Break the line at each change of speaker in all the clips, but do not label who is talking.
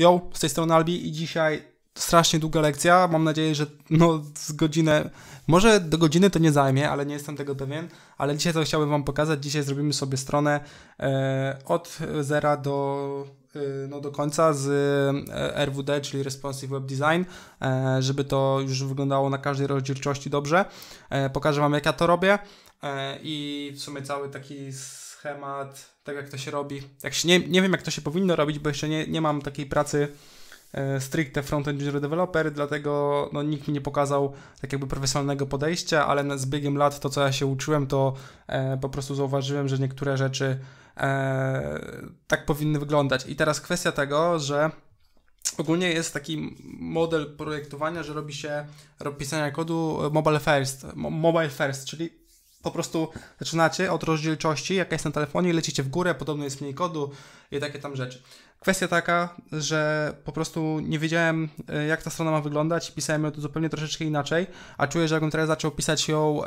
Jo, z tej strony Albi i dzisiaj strasznie długa lekcja. Mam nadzieję, że no z godzinę, może do godziny to nie zajmie, ale nie jestem tego pewien. Ale dzisiaj to chciałbym Wam pokazać. Dzisiaj zrobimy sobie stronę e, od zera do, e, no, do końca z e, RWD, czyli Responsive Web Design, e, żeby to już wyglądało na każdej rozdzielczości dobrze. E, pokażę Wam, jak ja to robię e, i w sumie cały taki schemat, tak jak to się robi. Jak się, nie, nie wiem, jak to się powinno robić, bo jeszcze nie, nie mam takiej pracy e, stricte front-engineer developer, dlatego no, nikt mi nie pokazał tak jakby profesjonalnego podejścia, ale z biegiem lat to, co ja się uczyłem, to e, po prostu zauważyłem, że niektóre rzeczy e, tak powinny wyglądać. I teraz kwestia tego, że ogólnie jest taki model projektowania, że robi się robi pisania kodu e, mobile first, mobile first, czyli po prostu zaczynacie od rozdzielczości, jaka jest na telefonie, lecicie w górę, podobno jest mniej kodu i takie tam rzeczy. Kwestia taka, że po prostu nie wiedziałem, e, jak ta strona ma wyglądać pisałem ją tu zupełnie troszeczkę inaczej, a czuję, że jakbym teraz zaczął pisać ją,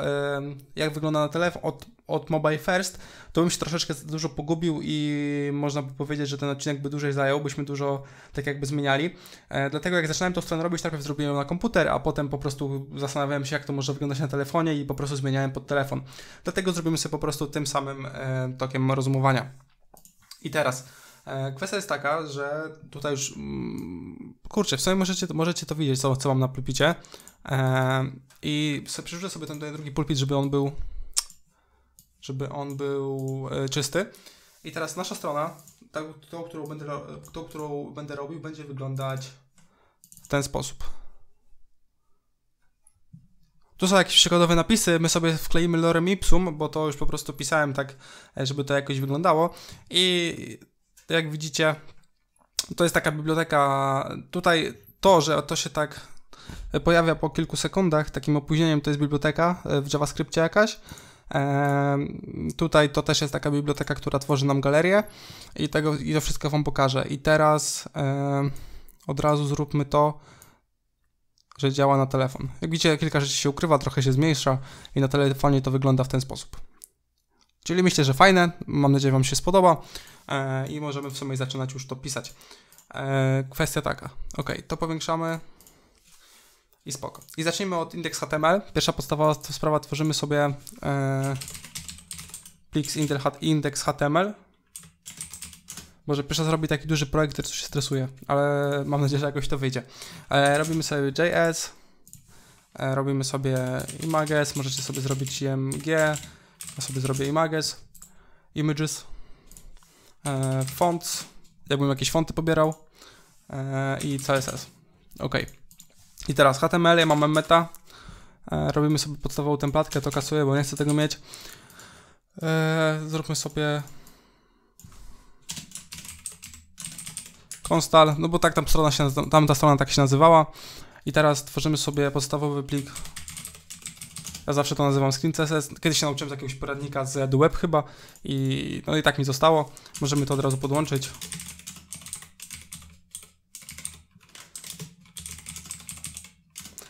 jak wygląda na telefon, od, od mobile first, to bym się troszeczkę dużo pogubił i można by powiedzieć, że ten odcinek by dłużej zajął, byśmy dużo tak jakby zmieniali. E, dlatego jak zaczynałem tą stronę robić, najpierw zrobiłem ją na komputer, a potem po prostu zastanawiałem się, jak to może wyglądać na telefonie i po prostu zmieniałem pod telefon. Dlatego zrobimy sobie po prostu tym samym e, tokiem rozumowania. I teraz... E, kwestia jest taka, że tutaj już, mm, kurczę, w sumie możecie, możecie to widzieć, co, co mam na pulpicie. E, I sobie, przerzucę sobie ten, drugi pulpit, żeby on był, żeby on był e, czysty. I teraz nasza strona, ta, tą, którą będę, tą, którą będę robił, będzie wyglądać w ten sposób. Tu są jakieś przykładowe napisy, my sobie wkleimy lorem ipsum, bo to już po prostu pisałem tak, żeby to jakoś wyglądało i jak widzicie, to jest taka biblioteka. Tutaj to, że to się tak pojawia po kilku sekundach, takim opóźnieniem, to jest biblioteka e, w JavaScriptie jakaś. E, tutaj to też jest taka biblioteka, która tworzy nam galerię i, tego, i to wszystko Wam pokażę. I teraz e, od razu zróbmy to, że działa na telefon. Jak widzicie, kilka rzeczy się ukrywa, trochę się zmniejsza i na telefonie to wygląda w ten sposób. Czyli myślę, że fajne, mam nadzieję Wam się spodoba e, i możemy w sumie zaczynać już to pisać. E, kwestia taka, ok, to powiększamy i spoko. I zacznijmy od indeks HTML. Pierwsza podstawowa sprawa, tworzymy sobie e, plik z indeks HTML. Może pierwsza zrobi taki duży projekt, który się stresuje, ale mam nadzieję, że jakoś to wyjdzie. robimy sobie JS, robimy sobie images, możecie sobie zrobić IMG, ja sobie zrobię images, images, e, fonts, jakbym jakieś fonty pobierał e, i CSS. Ok. I teraz HTML, ja mamy meta. E, robimy sobie podstawową templatkę, to kasuję, bo nie chcę tego mieć. E, zróbmy sobie konstal, no bo tak tam strona się, tamta strona tak się nazywała. I teraz tworzymy sobie podstawowy plik ja zawsze to nazywam Screen CSS. Kiedyś się nauczyłem z jakiegoś poradnika z web chyba i no i tak mi zostało. Możemy to od razu podłączyć.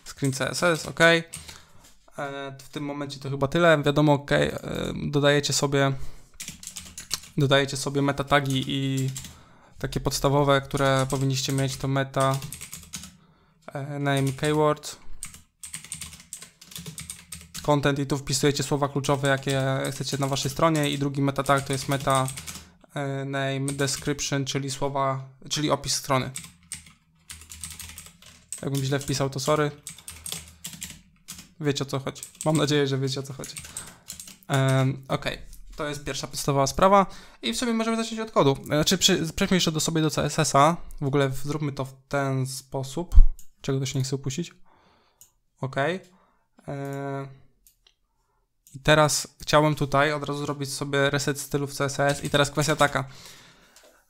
Screen CSS, ok. E, w tym momencie to chyba tyle. Wiadomo, ok, e, dodajecie sobie dodajecie sobie meta tagi i takie podstawowe, które powinniście mieć to meta e, name keyword content i tu wpisujecie słowa kluczowe, jakie chcecie na waszej stronie i drugi meta tag to jest meta e, name description, czyli słowa, czyli opis strony. Jakbym źle wpisał, to sorry. Wiecie o co chodzi. Mam nadzieję, że wiecie o co chodzi. ok, to jest pierwsza podstawowa sprawa. I w sumie możemy zacząć od kodu. Znaczy, przejdźmy jeszcze do sobie do CSS-a. W ogóle zróbmy to w ten sposób. Czego to się nie chce upuścić. Ok. I teraz chciałem tutaj od razu zrobić sobie reset stylu w CSS i teraz kwestia taka.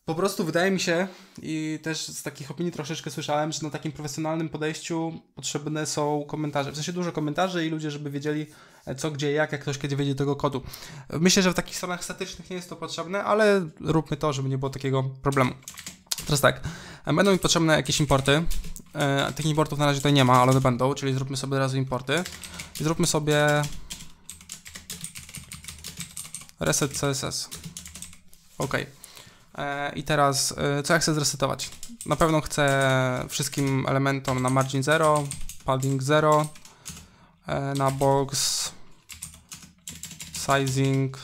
Po prostu wydaje mi się i też z takich opinii troszeczkę słyszałem, że na takim profesjonalnym podejściu potrzebne są komentarze. W sensie dużo komentarzy i ludzie, żeby wiedzieli e, co, gdzie, jak, jak ktoś kiedy wiedzie tego kodu. Myślę, że w takich stronach statycznych nie jest to potrzebne, ale róbmy to, żeby nie było takiego problemu. Teraz tak, e, będą mi potrzebne jakieś importy. E, tych importów na razie tutaj nie ma, ale one będą, czyli zróbmy sobie od razu importy. I zróbmy sobie reset CSS. OK. E, I teraz, e, co ja chcę zresetować? Na pewno chcę wszystkim elementom na margin 0, padding 0, e, na box, sizing,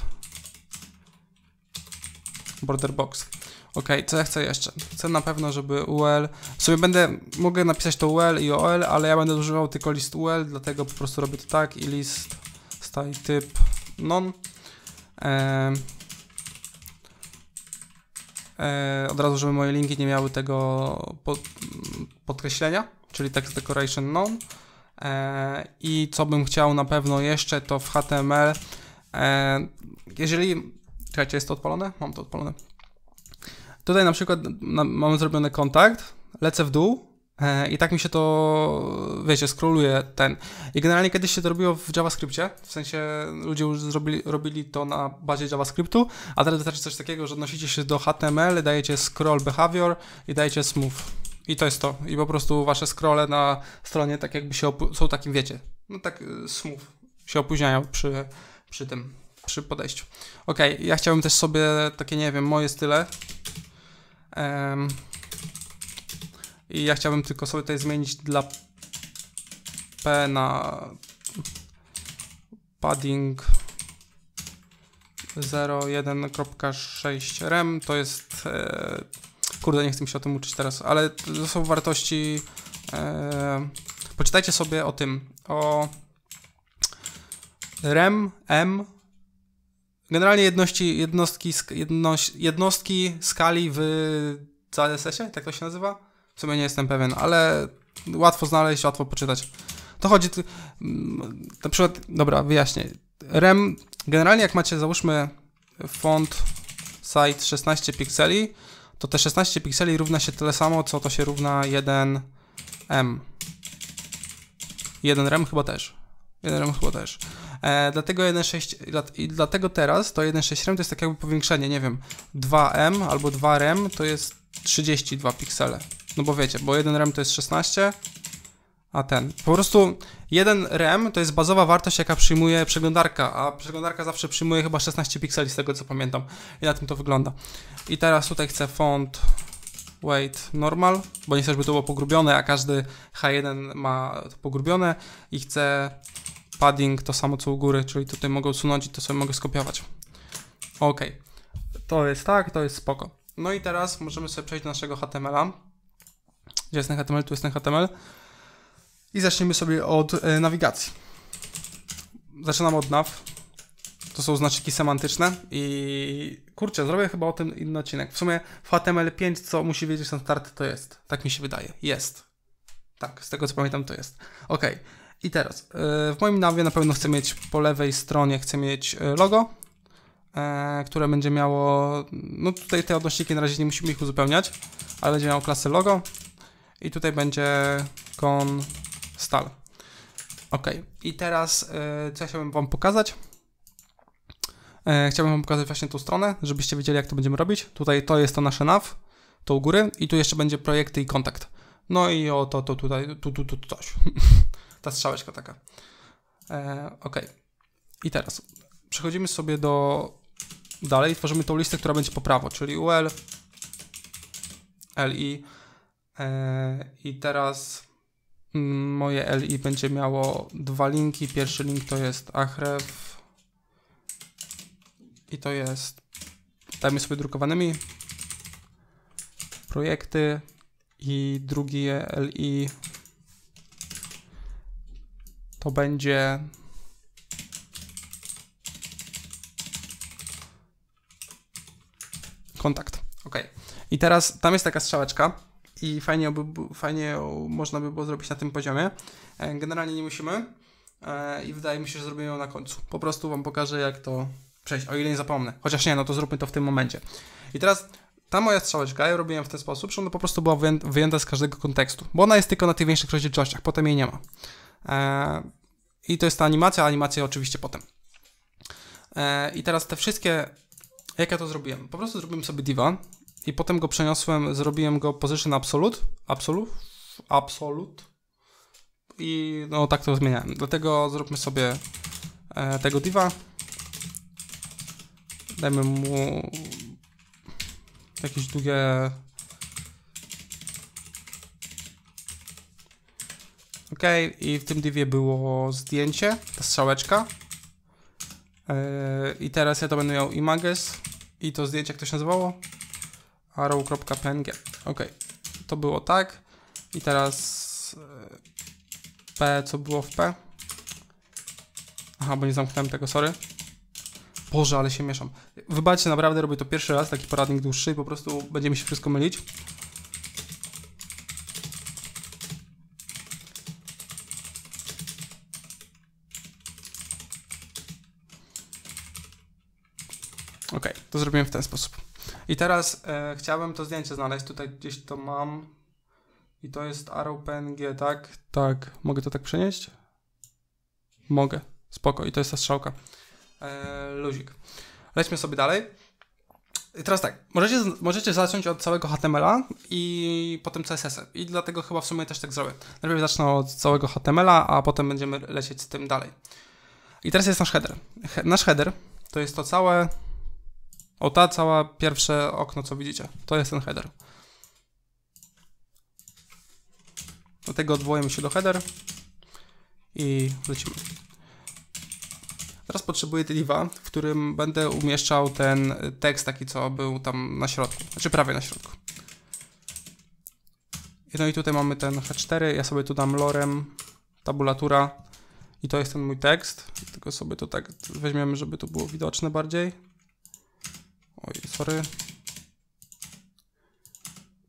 border box. Ok, co ja chcę jeszcze? Chcę na pewno, żeby UL, w sobie będę, mogę napisać to UL i OL, ale ja będę używał tylko list UL, dlatego po prostu robię to tak i list style typ non. E, e, od razu, żeby moje linki nie miały tego podkreślenia, czyli text decoration none. E, I co bym chciał na pewno jeszcze, to w HTML, e, jeżeli... Czekajcie, jest to odpalone? Mam to odpalone. Tutaj na przykład na, mamy zrobiony kontakt, lecę w dół, E, I tak mi się to, wiecie, scrolluje ten. I generalnie kiedyś się to robiło w JavaScriptie, w sensie ludzie już zrobili, robili to na bazie JavaScriptu, a teraz wystarczy coś takiego, że odnosicie się do HTML, dajecie scroll behavior i dajecie smooth. I to jest to. I po prostu wasze scrolle na stronie tak jakby się są takim, wiecie, no tak y, smooth się opóźniają przy, przy tym, przy podejściu. Ok, ja chciałbym też sobie takie, nie wiem, moje style. Um, i ja chciałbym tylko sobie tutaj zmienić dla P na padding 01.6 rem. To jest... E, kurde, nie chcę mi się o tym uczyć teraz, ale to są wartości... E, poczytajcie sobie o tym, o rem, m, generalnie jedności, jednostki, jednostki skali w CSS-ie, tak to się nazywa? W sumie nie jestem pewien, ale łatwo znaleźć, łatwo poczytać. To chodzi, na przykład, dobra, wyjaśnię. REM, generalnie jak macie, załóżmy, font site 16 pikseli, to te 16 pikseli równa się tyle samo, co to się równa 1M. 1 rem chyba też. 1 rem chyba też. E, dlatego 1.6 i dlatego teraz to 1.6 rem to jest tak jakby powiększenie, nie wiem, 2M albo 2 rem to jest 32 piksele. No bo wiecie, bo jeden rem to jest 16, a ten. Po prostu jeden rem to jest bazowa wartość, jaka przyjmuje przeglądarka, a przeglądarka zawsze przyjmuje chyba 16 pikseli z tego co pamiętam. I na tym to wygląda. I teraz tutaj chcę font weight normal, bo nie chcę, żeby to było pogrubione, a każdy H1 ma to pogrubione i chcę padding to samo co u góry, czyli tutaj mogę usunąć i to sobie mogę skopiować. Ok, to jest tak, to jest spoko. No i teraz możemy sobie przejść do naszego HTML-a gdzie jest ten HTML, tu jest ten HTML. I zaczniemy sobie od e, nawigacji. Zaczynam od nav. To są znaczniki semantyczne i kurczę, zrobię chyba o tym inny odcinek. W sumie w HTML5 co musi wiedzieć ten start to jest. Tak mi się wydaje. Jest. Tak, z tego co pamiętam to jest. Ok. I teraz, e, w moim nawie na pewno chcę mieć po lewej stronie, chcę mieć e, logo, które będzie miało, no tutaj te odnośniki na razie nie musimy ich uzupełniać, ale będzie miało klasę logo, i tutaj będzie kon stal. Ok, i teraz yy, co ja chciałbym Wam pokazać? Yy, chciałbym Wam pokazać właśnie tą stronę, żebyście wiedzieli jak to będziemy robić. Tutaj to jest to nasze nav, to u góry i tu jeszcze będzie projekty i kontakt. No i o to, to tutaj, tu, tu, tu, tu coś. Ta strzałeczka taka. E, ok. I teraz przechodzimy sobie do dalej, tworzymy tą listę, która będzie po prawo, czyli UL, LI, E, I teraz mm, moje LI będzie miało dwa linki. Pierwszy link to jest Ahref i to jest, dajmy sobie drukowanymi, projekty i drugi LI to będzie kontakt. Ok. I teraz tam jest taka strzałeczka i fajnie, by, fajnie można by było zrobić na tym poziomie. E, generalnie nie musimy e, i wydaje mi się, że zrobimy ją na końcu. Po prostu Wam pokażę, jak to przejść, o ile nie zapomnę. Chociaż nie, no to zróbmy to w tym momencie. I teraz ta moja strzałeczka, ja robiłem w ten sposób, że ona po prostu była wyjęta z każdego kontekstu, bo ona jest tylko na tych większych rozdzielczościach, potem jej nie ma. E, I to jest ta animacja, animacja oczywiście potem. I teraz te wszystkie, jak ja to zrobiłem? Po prostu zrobiłem sobie diva, i potem go przeniosłem, zrobiłem go position absolute, absolute, absolute i no tak to zmieniałem. Dlatego zróbmy sobie e, tego diva, dajmy mu jakieś długie ok i w tym divie było zdjęcie, ta strzałeczka yy, i teraz ja to będę miał images i to zdjęcie jak to się nazywało? arrow.png. Ok, to było tak. I teraz e, P, co było w P? Aha, bo nie zamknąłem tego, sorry. Boże, ale się mieszam. Wybaczcie, naprawdę robię to pierwszy raz, taki poradnik dłuższy i po prostu będzie mi się wszystko mylić. Ok, to zrobiłem w ten sposób. I teraz e, to zdjęcie znaleźć. Tutaj gdzieś to mam. I to jest Arrow PNG, tak? Tak. Mogę to tak przenieść? Mogę. Spoko. I to jest ta strzałka. E, luzik. Lećmy sobie dalej. I teraz tak, możecie, możecie zacząć od całego HTML-a i potem CSS-em. I dlatego chyba w sumie też tak zrobię. Najpierw zacznę od całego HTML-a, a potem będziemy lecieć z tym dalej. I teraz jest nasz header. He nasz header to jest to całe o ta cała pierwsze okno, co widzicie. To jest ten header. Dlatego odwołujemy się do header i lecimy. Teraz potrzebuję deliva, w którym będę umieszczał ten tekst taki, co był tam na środku, znaczy prawie na środku. No i tutaj mamy ten H4, ja sobie tu dam lorem, tabulatura i to jest ten mój tekst. Tylko sobie to tak weźmiemy, żeby to było widoczne bardziej. Oj, sorry.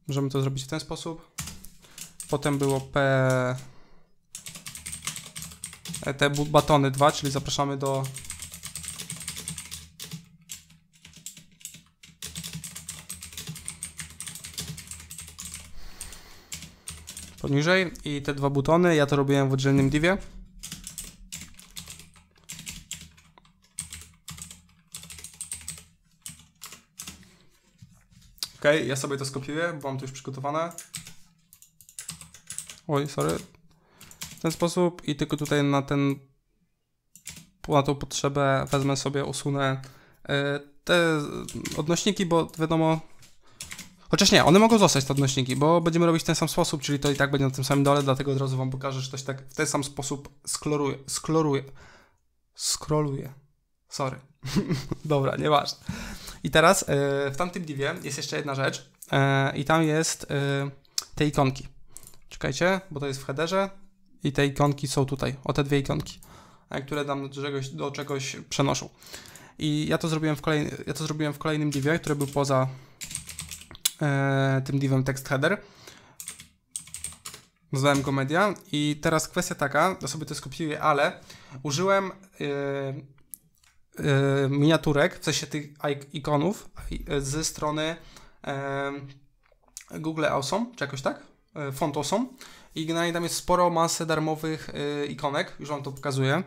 Możemy to zrobić w ten sposób. Potem było P... E, te batony 2, czyli zapraszamy do... Poniżej i te dwa butony, ja to robiłem w oddzielnym divie. Ok, ja sobie to skopiuję, bo mam to już przygotowane. Oj, sorry. W ten sposób i tylko tutaj na ten na tą potrzebę wezmę sobie, usunę e, te odnośniki, bo wiadomo Chociaż nie, one mogą zostać te odnośniki, bo będziemy robić w ten sam sposób, czyli to i tak będzie na tym samym dole, dlatego od razu Wam pokażę, że to się tak w ten sam sposób skloruje, skloruje, skroluje. Sorry. Dobra, nieważne. I teraz e, w tamtym divie jest jeszcze jedna rzecz e, i tam jest e, te ikonki. Czekajcie, bo to jest w headerze i te ikonki są tutaj, o te dwie ikonki, które nam do czegoś, do czegoś przenoszą. I ja to zrobiłem w, ja to zrobiłem w kolejnym divie, który był poza tym divem text header. Nazwałem go media i teraz kwestia taka, ja sobie to skopiuję, ale użyłem Y, miniaturek, w sensie tych ikonów y, ze strony Google Awesome, czy jakoś tak? Y, Font Awesome. I generalnie tam jest sporo masy darmowych ikonek, już Wam to pokazuję.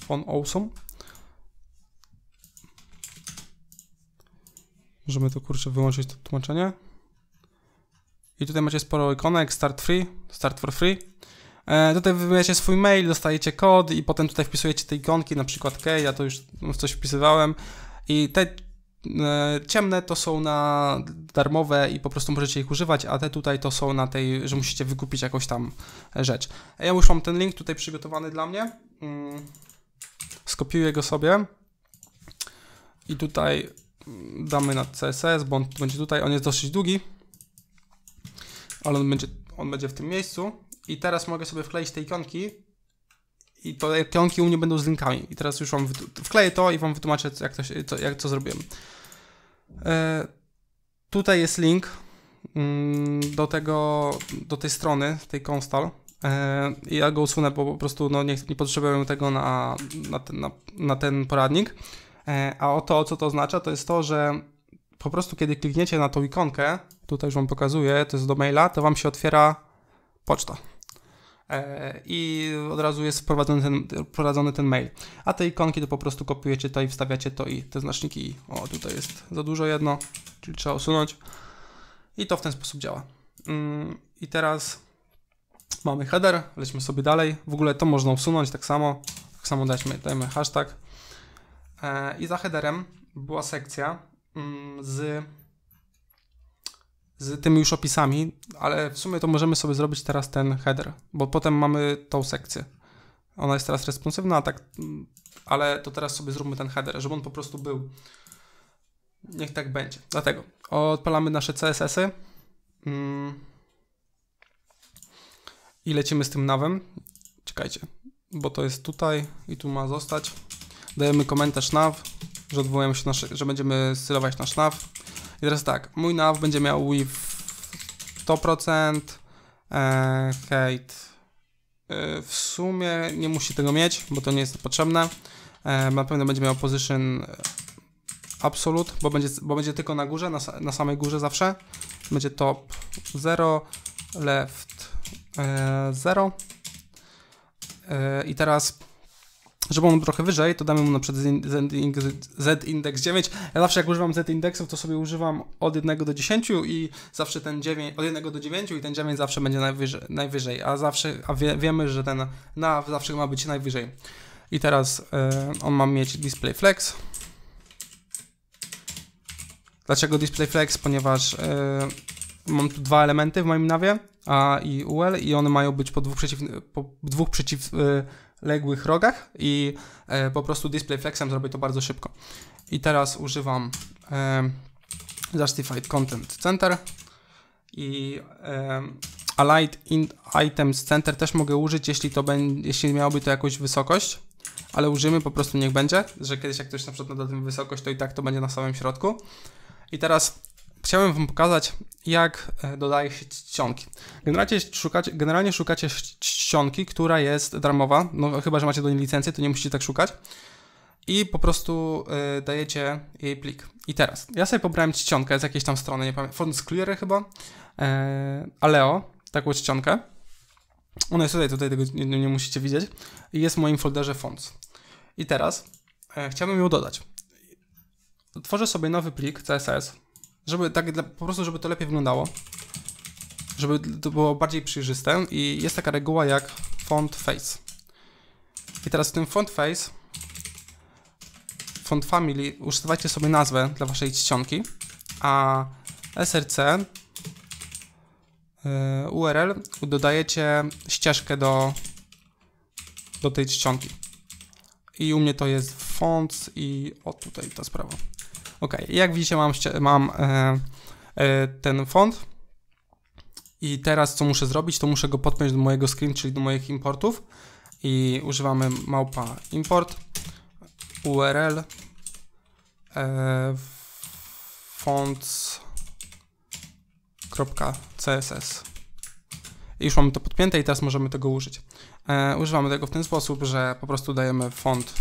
Font Awesome. Możemy to kurczę wyłączyć to tłumaczenie. I tutaj macie sporo ikonek, start free, start for free. E, tutaj wybieracie swój mail, dostajecie kod i potem tutaj wpisujecie te ikonki, na przykład K, ja to już w coś wpisywałem. I te e, ciemne to są na darmowe i po prostu możecie ich używać, a te tutaj to są na tej, że musicie wykupić jakąś tam rzecz. Ja już mam ten link tutaj przygotowany dla mnie. Mm, skopiuję go sobie. I tutaj mm, damy na CSS, bo on będzie tutaj, on jest dosyć długi, ale on będzie, on będzie w tym miejscu. I teraz mogę sobie wkleić te ikonki i to te ikonki u mnie będą z linkami. I teraz już wam wkleję to i wam wytłumaczę, jak to, się, to jak co zrobiłem. E, tutaj jest link mm, do tego, do tej strony, tej konstal. E, i ja go usunę, bo po prostu no, nie, nie potrzebuję tego na, na, ten, na, na ten poradnik. E, a o to, co to oznacza, to jest to, że po prostu kiedy klikniecie na tą ikonkę, tutaj już wam pokazuję, to jest do maila, to wam się otwiera poczta. E, i od razu jest wprowadzony ten, wprowadzony ten mail. A te ikonki to po prostu kopiujecie to i wstawiacie to i te znaczniki. O, tutaj jest za dużo jedno, czyli trzeba usunąć. I to w ten sposób działa. Mm, I teraz mamy header, lećmy sobie dalej. W ogóle to można usunąć tak samo. Tak samo dajmy, dajmy hashtag. E, I za headerem była sekcja mm, z z tymi już opisami, ale w sumie to możemy sobie zrobić teraz ten header, bo potem mamy tą sekcję. Ona jest teraz responsywna, tak, ale to teraz sobie zróbmy ten header, żeby on po prostu był. Niech tak będzie. Dlatego odpalamy nasze CSS-y mm. i lecimy z tym nawem. Czekajcie, bo to jest tutaj i tu ma zostać. Dajemy komentarz nav, że odwołujemy się, nasze, że będziemy stylować nasz nav i teraz tak, mój nav będzie miał with 100%, e, hate e, w sumie nie musi tego mieć, bo to nie jest potrzebne. E, na pewno będzie miał position e, absolute, bo będzie, bo będzie tylko na górze, na, na samej górze zawsze. Będzie top 0, left 0. I teraz żeby był trochę wyżej, to damy mu na przykład z index 9. Ja zawsze jak używam z-indeksów, to sobie używam od 1 do 10 i zawsze ten 9, od 1 do 9 i ten 9 zawsze będzie najwyżej, najwyżej a zawsze a wie, wiemy, że ten na zawsze ma być najwyżej. I teraz e, on ma mieć display flex. Dlaczego display flex? Ponieważ e, mam tu dwa elementy w moim nawie, A i UL i one mają być po dwóch przeciw, po dwóch przeciw e, ległych rogach i e, po prostu display flexem zrobię to bardzo szybko. I teraz używam e, Justified Content Center i e, Aligned Items Center też mogę użyć, jeśli, to będzie, jeśli miałoby to jakąś wysokość, ale użyjmy po prostu niech będzie, że kiedyś jak ktoś na przykład nada tym wysokość, to i tak to będzie na samym środku. I teraz chciałem Wam pokazać, jak e, dodaje się czcionki. Generalnie szukacie, generalnie szukacie czcionki, która jest darmowa, no chyba, że macie do niej licencję, to nie musicie tak szukać. I po prostu y, dajecie jej plik. I teraz, ja sobie pobrałem czcionkę z jakiejś tam strony, nie pamiętam, Fonts Clear chyba, e, Aleo, taką czcionkę. Ona jest tutaj, tutaj tego nie, nie musicie widzieć. I jest w moim folderze fonts. I teraz e, chciałbym ją dodać. Tworzę sobie nowy plik CSS, żeby tak, dla, po prostu, żeby to lepiej wyglądało. Żeby to było bardziej przejrzyste. I jest taka reguła jak font face. I teraz w tym font face, font family, używajcie sobie nazwę dla waszej czcionki, a src y, URL dodajecie ścieżkę do, do tej czcionki. I u mnie to jest fonts i o tutaj ta sprawa. Ok, jak widzicie mam, mam e, e, ten font i teraz co muszę zrobić, to muszę go podpiąć do mojego screen, czyli do moich importów i używamy małpa import url e, fonts.css i już mamy to podpięte i teraz możemy tego użyć. E, używamy tego w ten sposób, że po prostu dajemy font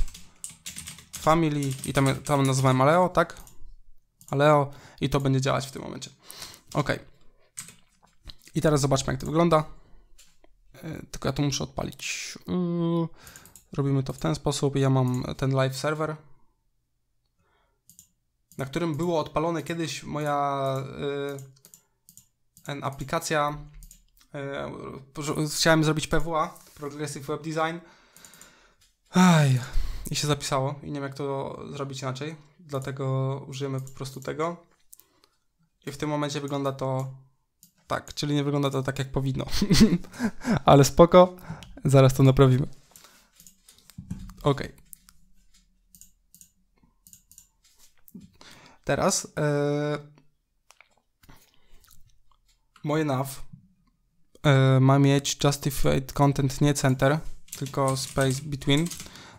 family i tam, tam nazywamy Aleo, tak? Aleo i to będzie działać w tym momencie. Ok. I teraz zobaczmy, jak to wygląda. E, tylko ja to muszę odpalić. Robimy to w ten sposób. Ja mam ten live server, na którym było odpalone kiedyś moja y, aplikacja. Y, chciałem zrobić PWA, Progressive Web Design. Aj, I się zapisało i nie wiem, jak to zrobić inaczej dlatego użyjemy po prostu tego. I w tym momencie wygląda to tak, czyli nie wygląda to tak jak powinno. Ale spoko, zaraz to naprawimy. Ok. Teraz yy, moje nav yy, ma mieć justified content nie center, tylko space between.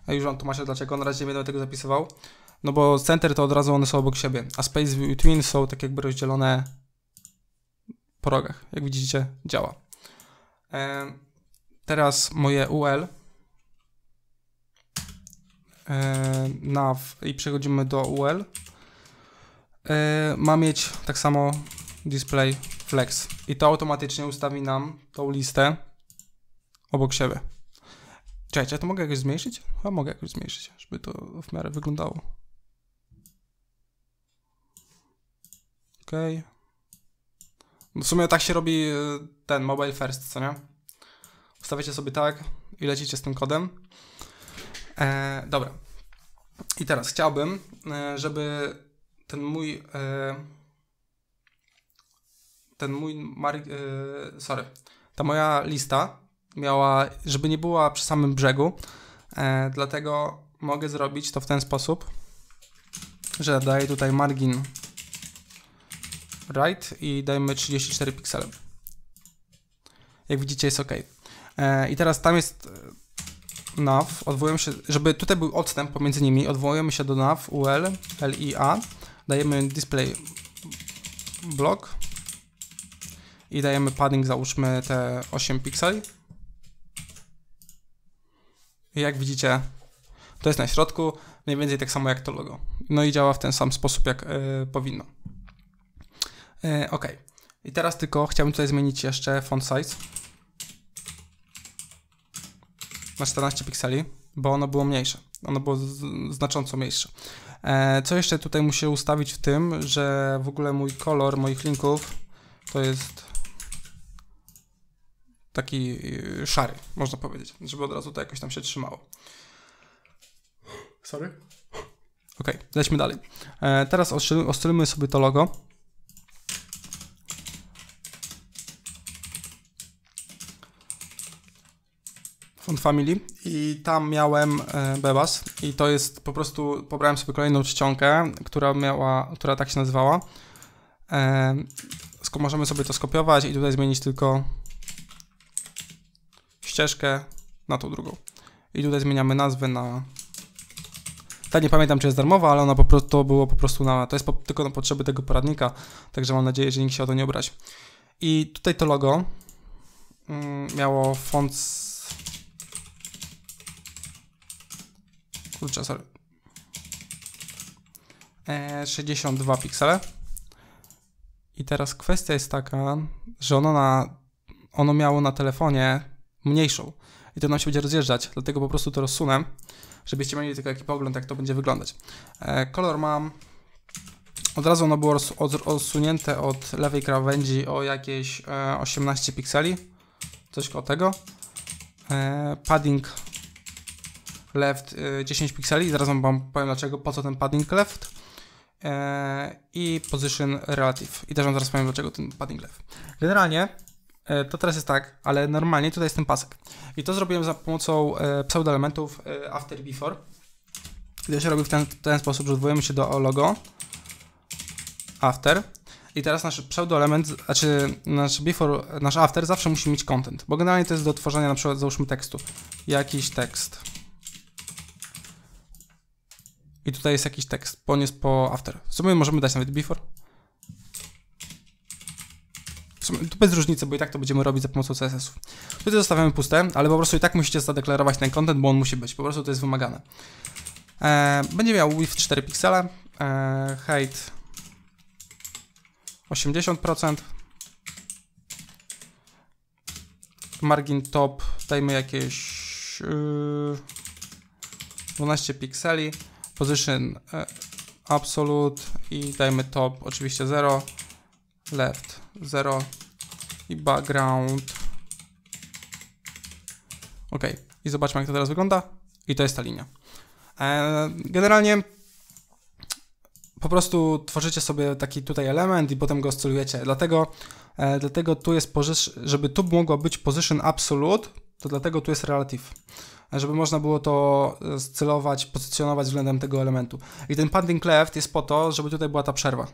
A e, Już on się dlaczego, na razie nie będę tego zapisywał no bo center to od razu one są obok siebie, a space between są tak jakby rozdzielone po rogach. Jak widzicie, działa. E, teraz moje UL e, nav i przechodzimy do UL. E, ma mieć tak samo display flex i to automatycznie ustawi nam tą listę obok siebie. Czekajcie, ja to mogę jakoś zmniejszyć? Chyba mogę jakoś zmniejszyć, żeby to w miarę wyglądało. OK. No w sumie tak się robi y, ten mobile first, co nie? Ustawiacie sobie tak i lecicie z tym kodem. E, dobra. I teraz chciałbym, e, żeby ten mój e, ten mój mar... E, sorry, ta moja lista miała, żeby nie była przy samym brzegu, dlatego mogę zrobić to w ten sposób, że daję tutaj margin right i dajemy 34 piksele. Jak widzicie jest ok. E, I teraz tam jest e, nav, odwołujemy się, żeby tutaj był odstęp pomiędzy nimi, odwołujemy się do nav ul lia, dajemy display block i dajemy padding załóżmy te 8 pikseli. I jak widzicie, to jest na środku, mniej więcej tak samo jak to logo. No i działa w ten sam sposób, jak e, powinno. E, ok. I teraz tylko chciałbym tutaj zmienić jeszcze font size na 14 pikseli, bo ono było mniejsze. Ono było znacząco mniejsze. E, co jeszcze tutaj muszę ustawić w tym, że w ogóle mój kolor moich linków to jest taki y, szary, można powiedzieć, żeby od razu to jakoś tam się trzymało. Sorry. Ok, lećmy dalej. E, teraz oscylujmy sobie to logo. Font Family i tam miałem e, Bebas i to jest po prostu, pobrałem sobie kolejną czcionkę, która miała, która tak się nazywała. E, możemy sobie to skopiować i tutaj zmienić tylko ścieżkę na tą drugą. I tutaj zmieniamy nazwę na... Ta nie pamiętam, czy jest darmowa, ale ona po prostu, to było po prostu na... To jest po, tylko na potrzeby tego poradnika, także mam nadzieję, że nikt się o to nie obrazi. I tutaj to logo mm, miało font Kurczę, sorry. E, 62 piksele. I teraz kwestia jest taka, że ono, na, ono miało na telefonie mniejszą. I to nam się będzie rozjeżdżać, dlatego po prostu to rozsunę, żebyście mieli tylko jakiś pogląd, jak to będzie wyglądać. E, kolor mam... Od razu ono było odsunięte od lewej krawędzi o jakieś 18 e, pikseli. Coś koło tego. E, padding left 10 y, pikseli, zaraz wam powiem dlaczego, po co ten padding left e, i position relative i też wam zaraz powiem dlaczego ten padding left. Generalnie e, to teraz jest tak, ale normalnie tutaj jest ten pasek i to zrobiłem za pomocą e, pseudoelementów after before. I to się robi w ten, w ten sposób, że odwołujemy się do logo after i teraz nasz pseudoelement, znaczy nasz before, nasz after zawsze musi mieć content, bo generalnie to jest do tworzenia na przykład załóżmy tekstu, jakiś tekst. I tutaj jest jakiś tekst, po jest po after. W sumie możemy dać nawet before. W sumie, tu bez różnicy, bo i tak to będziemy robić za pomocą CSS-u. Tutaj zostawiamy puste, ale po prostu i tak musicie zadeklarować ten content, bo on musi być. Po prostu to jest wymagane. E, będzie miał width 4 piksele, e, height 80%, margin top dajmy jakieś yy, 12 pikseli, position e, absolute i dajmy top oczywiście 0, left 0 i background. Ok, i zobaczmy jak to teraz wygląda. I to jest ta linia. E, generalnie po prostu tworzycie sobie taki tutaj element i potem go oscylujecie. Dlatego, e, dlatego tu jest, żeby tu mogło być position absolute, to dlatego tu jest relative żeby można było to e, scylować, pozycjonować względem tego elementu. I ten padding left jest po to, żeby tutaj była ta przerwa.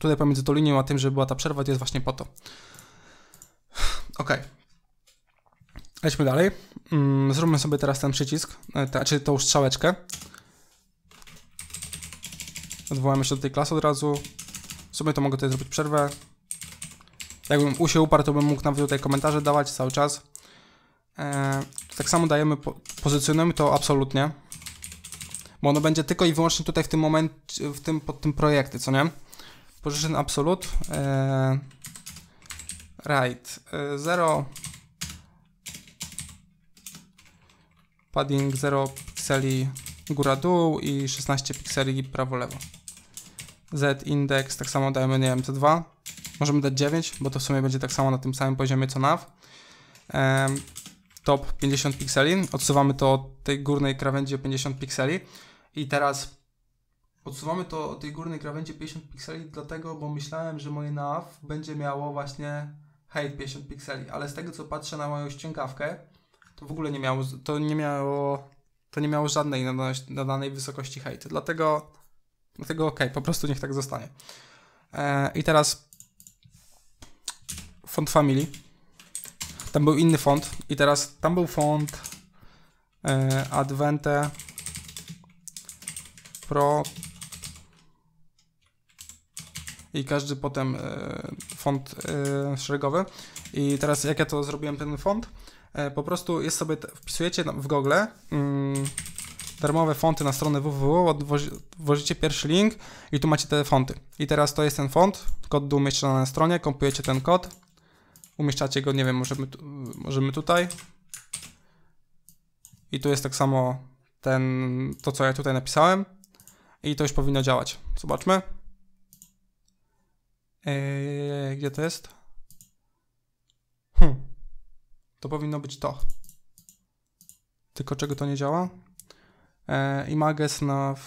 Tutaj pomiędzy tą linią a tym, żeby była ta przerwa, to jest właśnie po to. Ok. Lećmy dalej. Mm, zróbmy sobie teraz ten przycisk, e, czyli tą strzałeczkę. Odwołamy się do tej klasy od razu. W sumie to mogę tutaj zrobić przerwę. Jakbym u się uparł, to bym mógł nawet tutaj komentarze dawać cały czas. E, tak samo dajemy, pozycjonujemy to absolutnie, bo ono będzie tylko i wyłącznie tutaj w tym momencie, w tym, pod tym projekty, co nie? Position absolute, e, right, 0, e, padding 0 pikseli góra-dół i 16 pikseli prawo-lewo. Z index tak samo dajemy, nie wiem, C2. Możemy dać 9, bo to w sumie będzie tak samo na tym samym poziomie co nav top 50 pikseli, odsuwamy to od tej górnej krawędzi o 50 pikseli i teraz odsuwamy to od tej górnej krawędzi 50 pikseli dlatego, bo myślałem, że moje nav będzie miało właśnie hej 50 pikseli, ale z tego co patrzę na moją ściągawkę, to w ogóle nie miało, to nie miało, to nie miało żadnej nadanej wysokości hejt, dlatego, dlatego ok, po prostu niech tak zostanie. E, I teraz font family tam był inny font i teraz tam był font yy, Advente Pro i każdy potem e, font e, szeregowy. I teraz jak ja to zrobiłem ten font, po prostu jest sobie, wpisujecie w Google mm, darmowe fonty na stronę www, włożycie pierwszy link i tu macie te fonty. I teraz to jest ten font, kod dum jeszcze na stronie, kompujecie ten kod, umieszczacie go, nie wiem, możemy, tu, możemy tutaj. I tu jest tak samo ten, to, co ja tutaj napisałem. I to już powinno działać. Zobaczmy. Eee, gdzie to jest? Hm. To powinno być to. Tylko czego to nie działa? Eee, images nav...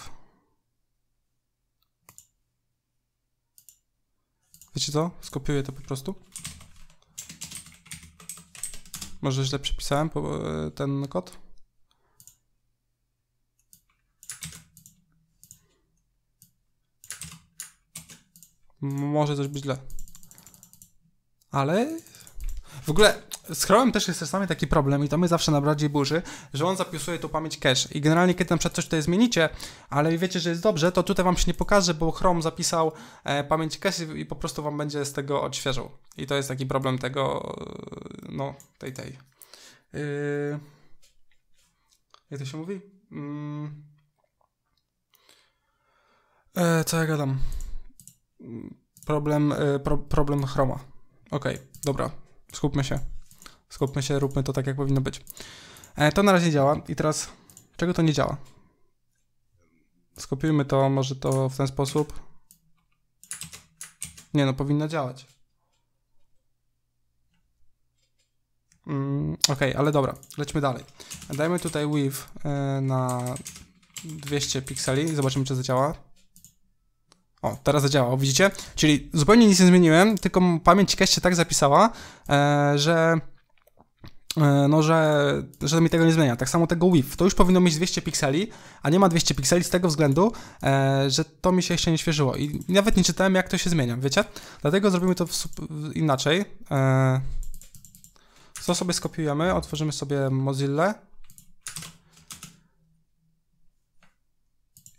Wiecie co? Skopiuję to po prostu. Może źle przepisałem e, ten kod? Może coś być źle. Ale w ogóle z Chrome'em też jest czasami taki problem i to mnie zawsze najbardziej burzy, że on zapisuje tu pamięć cache i generalnie kiedy na przykład coś tutaj zmienicie, ale wiecie, że jest dobrze, to tutaj wam się nie pokaże, bo Chrome zapisał e, pamięć cache i, i, po prostu wam będzie z tego odświeżał. I to jest taki problem tego no, tej, tej. Yy, jak to się mówi? Yy, co ja gadam? Problem, yy, pro, problem chroma. Okej, okay, dobra, skupmy się. Skupmy się, róbmy to tak, jak powinno być. E, to na razie działa i teraz czego to nie działa? Skopiujmy to, może to w ten sposób. Nie no, powinno działać. Mm, okej, ok, ale dobra, lećmy dalej. Dajmy tutaj weave na 200 pikseli i zobaczymy, czy zadziała. O, teraz zadziałało, widzicie? Czyli zupełnie nic nie zmieniłem, tylko pamięć cache się tak zapisała, e, że e, no, że, że mi tego nie zmienia. Tak samo tego WIF. To już powinno mieć 200 pikseli, a nie ma 200 pikseli z tego względu, e, że to mi się jeszcze nie świeżyło. I nawet nie czytałem, jak to się zmienia, wiecie? Dlatego zrobimy to inaczej. E, to sobie skopiujemy, otworzymy sobie Mozilla.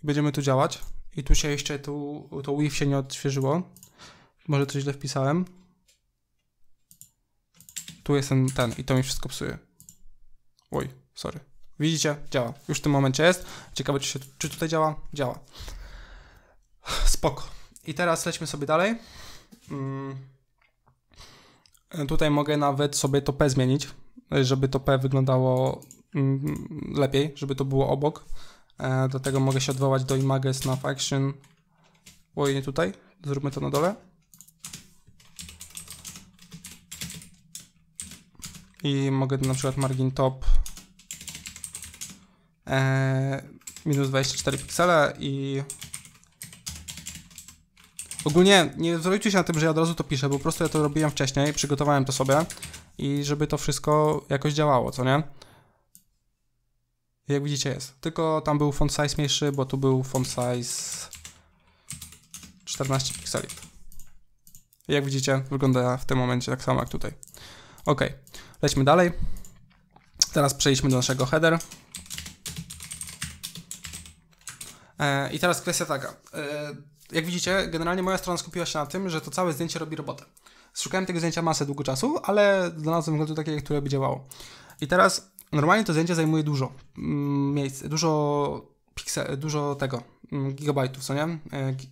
Będziemy tu działać. I tu się jeszcze, tu, to WIF się nie odświeżyło. Może coś źle wpisałem. Tu jest ten, ten i to mi wszystko psuje. Oj, sorry. Widzicie? Działa. Już w tym momencie jest. Ciekawe, czy, się, czy tutaj działa? Działa. Spoko. I teraz lećmy sobie dalej. Mm. Tutaj mogę nawet sobie to P zmienić, żeby to P wyglądało mm, lepiej, żeby to było obok. E, Dlatego mogę się odwołać do Images na Action. Oj, nie tutaj. Zróbmy to na dole. I mogę na przykład margin top e, minus 24 piksele i Ogólnie nie zrobicie się na tym, że ja od razu to piszę, bo po prostu ja to robiłem wcześniej, przygotowałem to sobie i żeby to wszystko jakoś działało, co nie? Jak widzicie jest. Tylko tam był font size mniejszy, bo tu był font size 14 pikseli. Jak widzicie, wygląda w tym momencie tak samo jak tutaj. Ok, lećmy dalej. Teraz przejdźmy do naszego header. E, I teraz kwestia taka. E, jak widzicie, generalnie moja strona skupiła się na tym, że to całe zdjęcie robi robotę. Szukałem tego zdjęcia masę długo czasu, ale znalazłem w końcu takie, które by działało. I teraz normalnie to zdjęcie zajmuje dużo mm, miejsc, dużo piksel, dużo tego, mm, gigabajtów, co nie? E,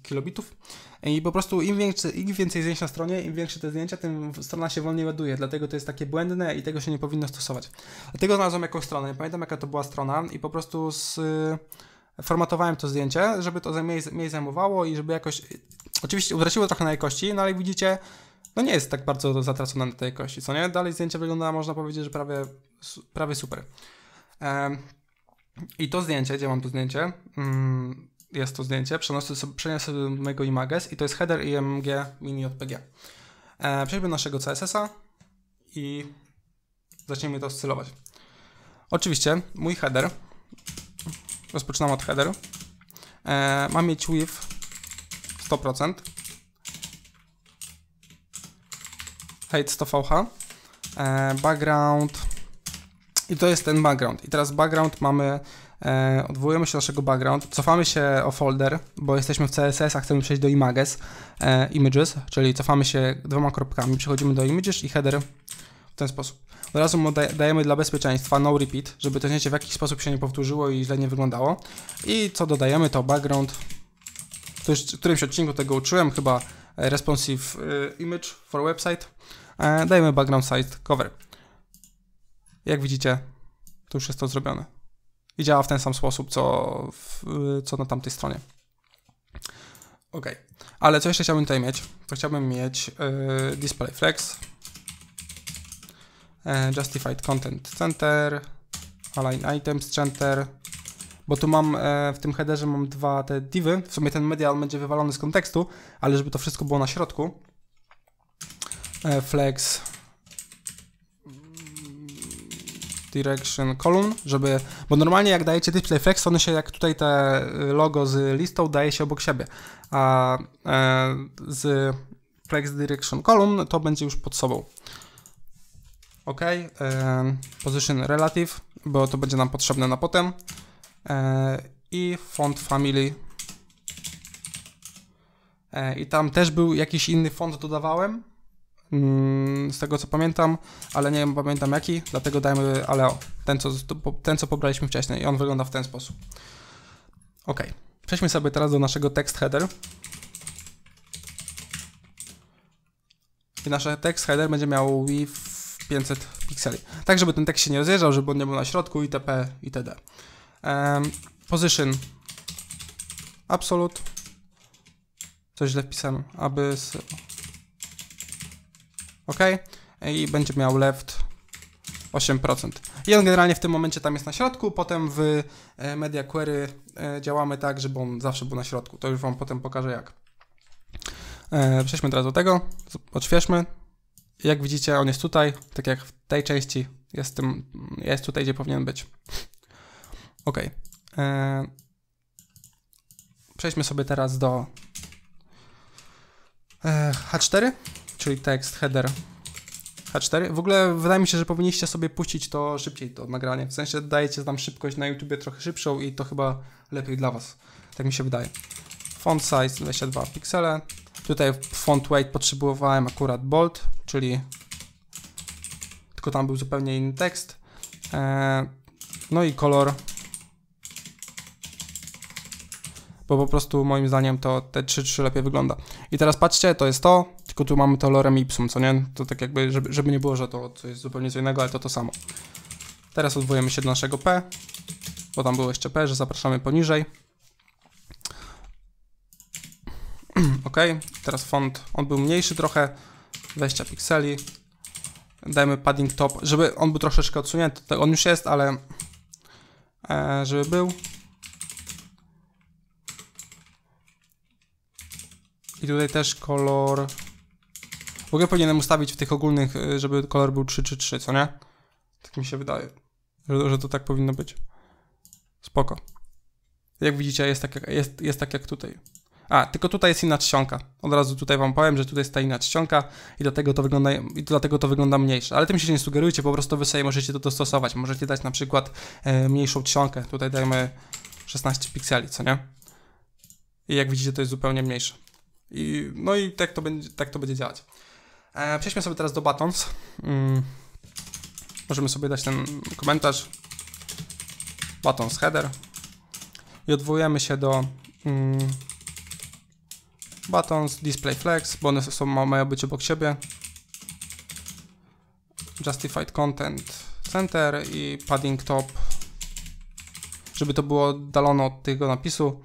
kilobitów. I po prostu im, więcej, im więcej zdjęć na stronie, im większe te zdjęcia, tym strona się wolniej ładuje. Dlatego to jest takie błędne i tego się nie powinno stosować. Dlatego znalazłem jakąś stronę. Nie pamiętam jaka to była strona i po prostu z formatowałem to zdjęcie, żeby to mniej, mniej zajmowało i żeby jakoś, oczywiście utraciło trochę na jakości, no ale jak widzicie, no nie jest tak bardzo zatracona na tej jakości, co nie? Dalej zdjęcie wygląda, można powiedzieć, że prawie, prawie super. I to zdjęcie, gdzie mam to zdjęcie, mm, jest to zdjęcie, przeniosę sobie, przeniosę mojego images i to jest header img mini jpg. E, przejdźmy do naszego CSS-a i zaczniemy to oscylować. Oczywiście mój header Rozpoczynam od header. E, mam mieć width 100%. Height 100 VH. E, background. I to jest ten background. I teraz background mamy E, odwołujemy się do naszego background, cofamy się o folder, bo jesteśmy w CSS, a chcemy przejść do images, e, images, czyli cofamy się dwoma kropkami, przechodzimy do images i header w ten sposób. Od razu mu dajemy dla bezpieczeństwa no repeat, żeby to zdjęcie w jakiś sposób się nie powtórzyło i źle nie wyglądało. I co dodajemy to background, to już w którymś odcinku tego uczyłem, chyba e, responsive e, image for website. E, dajemy background size cover. Jak widzicie, to już jest to zrobione. I działa w ten sam sposób, co, w, co na tamtej stronie. Ok, ale co jeszcze chciałbym tutaj mieć? To chciałbym mieć yy, display flex, E, Justified Content Center, Align Items Center, bo tu mam e, w tym headerze mam dwa te divy, w sumie ten medial będzie wywalony z kontekstu, ale żeby to wszystko było na środku. E, flex direction column, żeby, bo normalnie jak dajecie display flex, one się jak tutaj te logo z listą daje się obok siebie, a z flex direction column to będzie już pod sobą. OK. Position Relative, bo to będzie nam potrzebne na potem. E, I font Family. E, I tam też był jakiś inny font dodawałem. Mm, z tego co pamiętam, ale nie pamiętam jaki, dlatego dajmy Aleo, ten co, ten co pobraliśmy wcześniej i on wygląda w ten sposób. OK. Przejdźmy sobie teraz do naszego text header. I nasz text header będzie miał with 500 pikseli. Tak, żeby ten tekst się nie rozjeżdżał, żeby on nie był na środku itp. itd. Um, position absolute coś źle wpisałem, aby ok i będzie miał left 8%. I on generalnie w tym momencie tam jest na środku, potem w e, media query e, działamy tak, żeby on zawsze był na środku. To już wam potem pokażę jak. E, przejdźmy teraz do tego, odświeżmy. Jak widzicie, on jest tutaj, tak jak w tej części. Jest, tym, jest tutaj, gdzie powinien być. Ok. E, przejdźmy sobie teraz do e, H4, czyli tekst header H4. W ogóle wydaje mi się, że powinniście sobie puścić to szybciej, to nagranie. W sensie dajecie nam szybkość na YouTube trochę szybszą i to chyba lepiej dla Was. Tak mi się wydaje. Font size 22 piksele. Tutaj font weight potrzebowałem akurat bold, czyli tylko tam był zupełnie inny tekst. E, no i kolor, bo po prostu moim zdaniem to te 3-3 lepiej wygląda. I teraz patrzcie, to jest to, tylko tu mamy to lorem ipsum, co nie? To tak jakby, żeby, żeby nie było, że to coś zupełnie co innego, ale to to samo. Teraz odwołujemy się do naszego P, bo tam było jeszcze P, że zapraszamy poniżej. ok, teraz font, on był mniejszy trochę, 20 pikseli, dajmy padding top, żeby on był troszeczkę odsunięty, on już jest, ale e, żeby był. I tutaj też kolor, w ogóle powinienem ustawić w tych ogólnych, e, żeby kolor był 3 czy 3, co nie? Tak mi się wydaje, że, że to tak powinno być. Spoko. Jak widzicie, jest tak jak, jest, jest tak jak tutaj. A, tylko tutaj jest inna czcionka. Od razu tutaj wam powiem, że tutaj jest ta inna czcionka i dlatego to wygląda, i dlatego to wygląda mniejsze. Ale tym się nie sugerujcie, po prostu wy sobie możecie to dostosować. Możecie dać na przykład e, mniejszą czcionkę. Tutaj dajmy 16 pikseli, co nie? I jak widzicie, to jest zupełnie mniejsze. I, no i tak to będzie, tak to będzie działać. E, przejdźmy sobie teraz do buttons. Mm. Możemy sobie dać ten komentarz. Buttons header. I odwołujemy się do... Mm, Buttons, Display Flex, bo one są, mają być obok siebie. Justified Content Center i Padding Top. Żeby to było oddalone od tego napisu,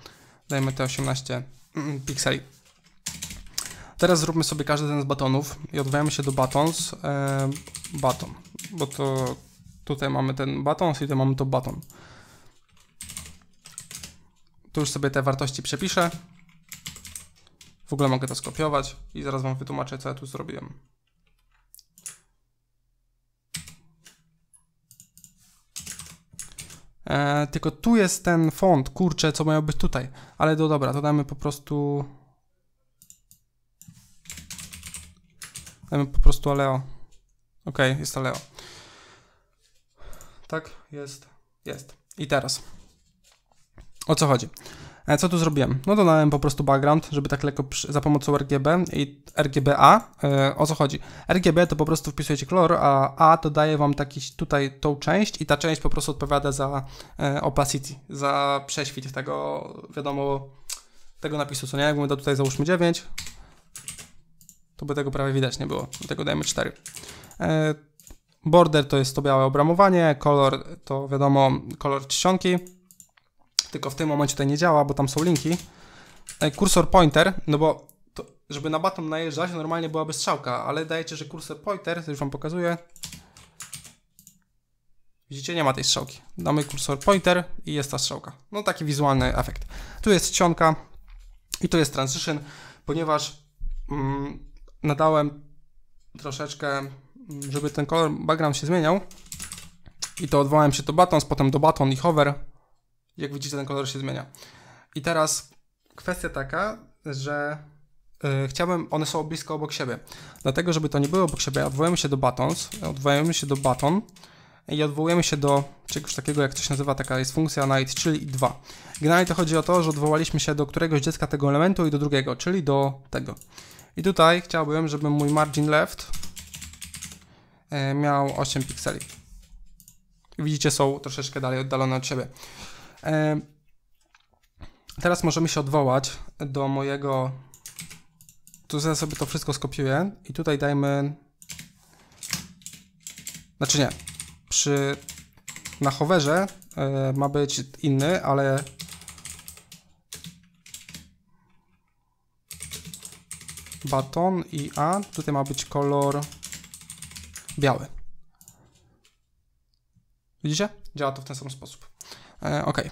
dajmy te 18 mm, mm, pikseli. Teraz zróbmy sobie każdy ten z batonów i odwołamy się do buttons, e, bo to tutaj mamy ten buttons i tutaj mamy to button. Tu już sobie te wartości przepiszę. W ogóle mogę to skopiować i zaraz Wam wytłumaczę, co ja tu zrobiłem. E, tylko tu jest ten font, kurczę, co miał być tutaj. Ale do dobra, to damy po prostu... Damy po prostu Aleo. Ok, jest Aleo. Tak, jest, jest. I teraz. O co chodzi? E, co tu zrobiłem? No dodałem po prostu background, żeby tak lekko za pomocą RGB i RGBA. E, o co chodzi? RGB to po prostu wpisujecie kolor, a A to daje wam taki tutaj tą część i ta część po prostu odpowiada za e, opacity, za prześwit tego, wiadomo, tego napisu, co nie? Jakbym dał tutaj załóżmy 9, to by tego prawie widać nie było, dlatego dajmy 4. Border to jest to białe obramowanie, kolor to wiadomo kolor czcionki, tylko w tym momencie to nie działa, bo tam są linki. Kursor pointer, no bo to, żeby na baton najeżdżać, normalnie byłaby strzałka, ale dajecie, że kursor pointer, to już wam pokazuję. Widzicie, nie ma tej strzałki. Damy kursor pointer i jest ta strzałka. No taki wizualny efekt. Tu jest cionka i tu jest transition, ponieważ mm, nadałem troszeczkę, mm, żeby ten kolor background się zmieniał. I to odwołałem się do batons, potem do baton i hover, jak widzicie, ten kolor się zmienia. I teraz kwestia taka, że yy, chciałbym, one są blisko obok siebie. Dlatego, żeby to nie było obok siebie, odwołujemy się do buttons, odwołujemy się do button i odwołujemy się do czegoś takiego, jak coś nazywa, taka jest funkcja night, czyli 2. Generalnie to chodzi o to, że odwołaliśmy się do któregoś dziecka tego elementu i do drugiego, czyli do tego. I tutaj chciałbym, żeby mój margin left y, miał 8 pikseli. Widzicie, są troszeczkę dalej oddalone od siebie. E, teraz możemy się odwołać do mojego... Tu zaraz sobie to wszystko skopiuję i tutaj dajmy... Znaczy nie. Przy... Na hoverze e, ma być inny, ale... Baton i A. Tutaj ma być kolor biały. Widzicie? Działa to w ten sam sposób. E, ok.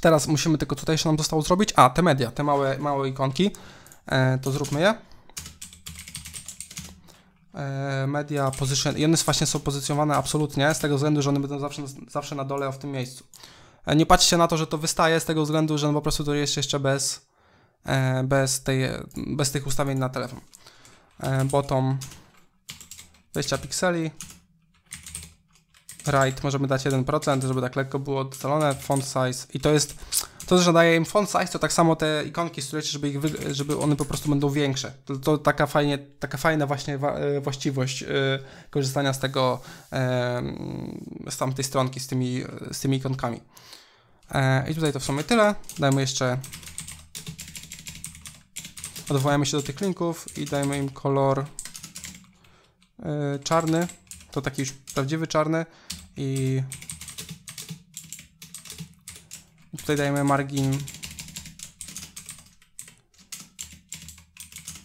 Teraz musimy tylko tutaj jeszcze nam zostało zrobić. A, te media, te małe, małe ikonki. E, to zróbmy je. E, media position. I one właśnie są pozycjonowane absolutnie, z tego względu, że one będą zawsze, zawsze na dole w tym miejscu. E, nie patrzcie na to, że to wystaje, z tego względu, że no po prostu to jest jeszcze bez, e, bez, tej, bez tych ustawień na telefon. E, bottom 20 pikseli right możemy dać 1%, żeby tak lekko było oddalone, font size i to jest, to że daje im font size, to tak samo te ikonki stulecie, żeby, ich wy, żeby one po prostu będą większe. To, to taka, fajnie, taka fajna właśnie wa, e, właściwość e, korzystania z tego, z tamtej stronki, z tymi, z tymi ikonkami. E, I tutaj to w sumie tyle, dajmy jeszcze odwołajmy się do tych linków i dajmy im kolor czarny, to taki już prawdziwy czarny i tutaj dajemy margin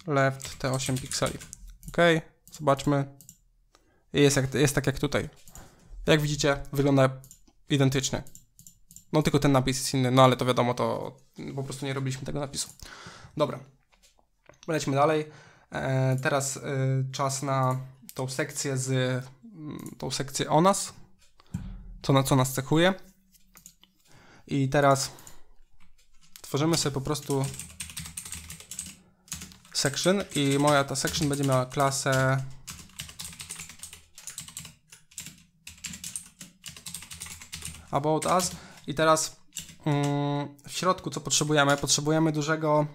left te 8 pikseli. Ok, zobaczmy. Jest, jak, jest tak jak tutaj. Jak widzicie, wygląda identycznie. No tylko ten napis jest inny, no ale to wiadomo, to po prostu nie robiliśmy tego napisu. Dobra, lećmy dalej. E, teraz e, czas na tą sekcję z mm, tą sekcję o nas, to, na co nas cechuje. I teraz tworzymy sobie po prostu section i moja ta section będzie miała klasę about us i teraz mm, w środku co potrzebujemy? Potrzebujemy dużego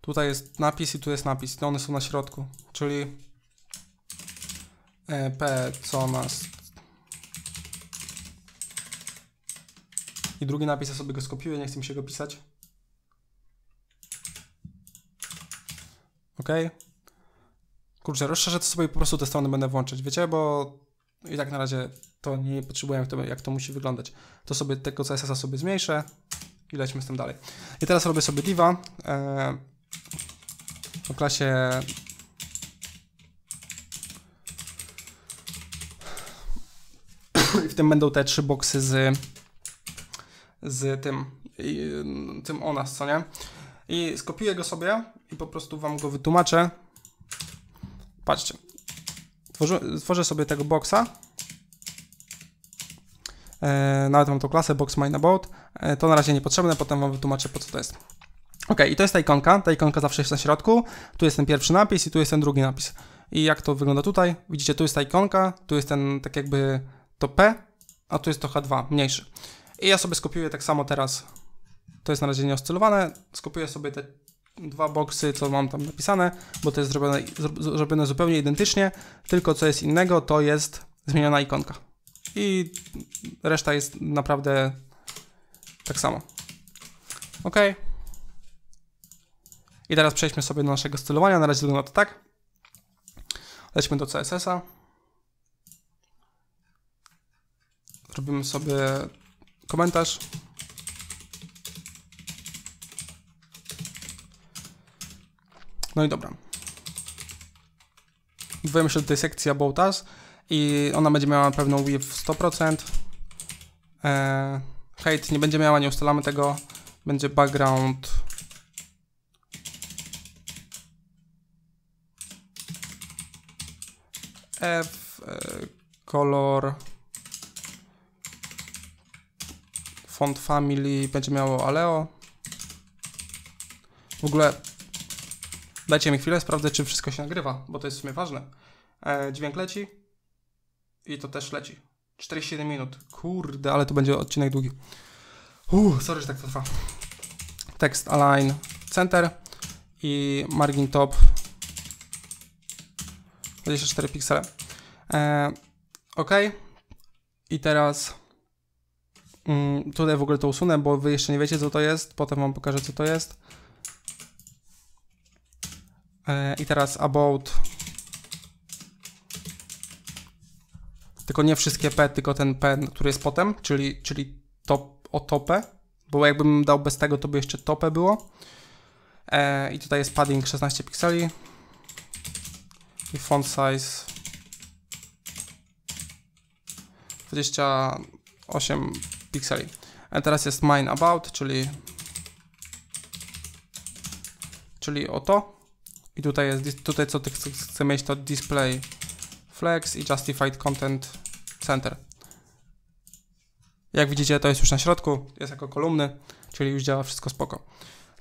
tutaj jest napis i tu jest napis, no one są na środku, czyli e, p co nas I drugi napis, ja sobie go skopiuję, nie chcę mi się go pisać. Ok. Kurczę, rozszerzę to sobie po prostu te strony będę włączać, wiecie, bo i tak na razie to nie potrzebuję, jak to, jak to musi wyglądać. To sobie tego CSS-a sobie zmniejszę i lećmy z tym dalej. I teraz robię sobie diva e, o klasie i w tym będą te trzy boksy z z tym, i, y, tym o nas, co nie? I skopiuję go sobie i po prostu wam go wytłumaczę. Patrzcie. Tworzę, tworzę sobie tego boxa. E, nawet mam tą klasę box mine about. E, to na razie niepotrzebne, potem wam wytłumaczę po co to jest. Ok, i to jest ta ikonka. Ta ikonka zawsze jest na środku. Tu jest ten pierwszy napis i tu jest ten drugi napis. I jak to wygląda tutaj? Widzicie, tu jest ta ikonka, tu jest ten tak jakby to P, a tu jest to H2, mniejszy. I ja sobie skopiuję tak samo teraz. To jest na razie nieoscylowane. Skopiuję sobie te dwa boxy, co mam tam napisane, bo to jest zrobione, zrobione zupełnie identycznie, tylko co jest innego, to jest zmieniona ikonka. I reszta jest naprawdę tak samo. OK. I teraz przejdźmy sobie do naszego stylowania. Na razie wygląda to tak. Lećmy do CSS-a. Robimy sobie Komentarz. No i dobra. Wejdziemy się do tej sekcji About Us i ona będzie miała pewną WIF 100%. Eee, hate nie będzie miała, nie ustalamy tego. Będzie background. F, e, kolor Font Family będzie miało Aleo. W ogóle dajcie mi chwilę, sprawdzę czy wszystko się nagrywa, bo to jest w sumie ważne. E, dźwięk leci i to też leci. 47 minut. Kurde, ale to będzie odcinek długi. Uuu, sorry, że tak to trwa. Tekst align center i margin top 24 piksele. E, ok. I teraz Mm, tutaj w ogóle to usunę, bo wy jeszcze nie wiecie, co to jest. Potem wam pokażę, co to jest. E, I teraz about. Tylko nie wszystkie P, tylko ten P, który jest potem, czyli, czyli top, o topę. Bo jakbym dał bez tego, to by jeszcze topę było. E, I tutaj jest padding 16 pikseli. I font size 28 pikseli. A teraz jest mine about, czyli czyli o to. I tutaj jest, tutaj co ty chcesz chce mieć to display flex i justified content center. Jak widzicie to jest już na środku, jest jako kolumny, czyli już działa wszystko spoko.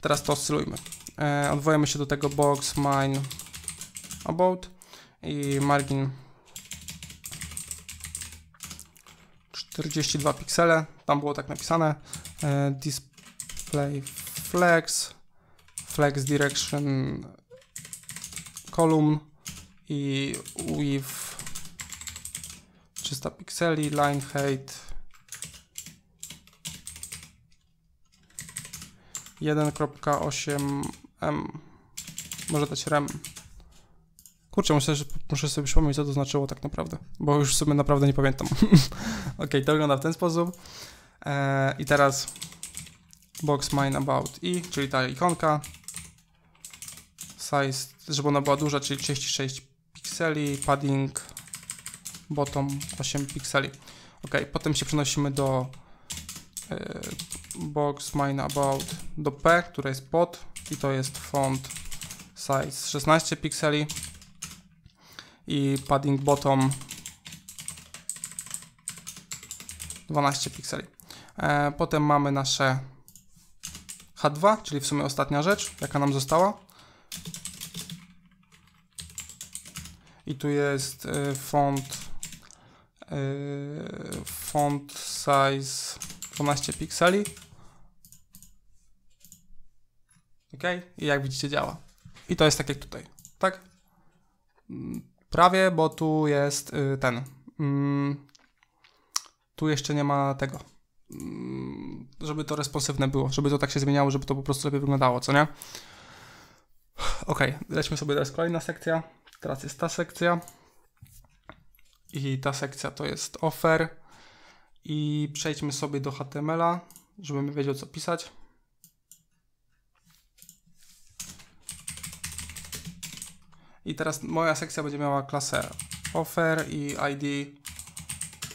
Teraz to oscylujmy. E, odwołujemy się do tego box mine about i margin 42 piksele, tam było tak napisane. E, display flex, flex direction column i width 300 pikseli, line height 1.8 m, może dać rem Kurczę, muszę, muszę sobie przypomnieć, co to znaczyło tak naprawdę, bo już sobie naprawdę nie pamiętam. ok, to wygląda w ten sposób. Eee, I teraz box mine about i, czyli ta ikonka. Size, żeby ona była duża, czyli 36 pikseli, padding bottom 8 pikseli. Ok, potem się przenosimy do yy, box mine about do P, które jest pod i to jest font size 16 pikseli i padding bottom 12 pikseli. E, potem mamy nasze H2, czyli w sumie ostatnia rzecz, jaka nam została. I tu jest e, font e, font size 12 pikseli. Ok, i jak widzicie działa. I to jest tak jak tutaj, tak? Prawie, bo tu jest y, ten. Mm, tu jeszcze nie ma tego. Mm, żeby to responsywne było, żeby to tak się zmieniało, żeby to po prostu lepiej wyglądało, co nie? Ok, lećmy sobie teraz kolejna sekcja. Teraz jest ta sekcja. I ta sekcja to jest offer. I przejdźmy sobie do HTML-a, żebym wiedział co pisać. I teraz moja sekcja będzie miała klasę offer i ID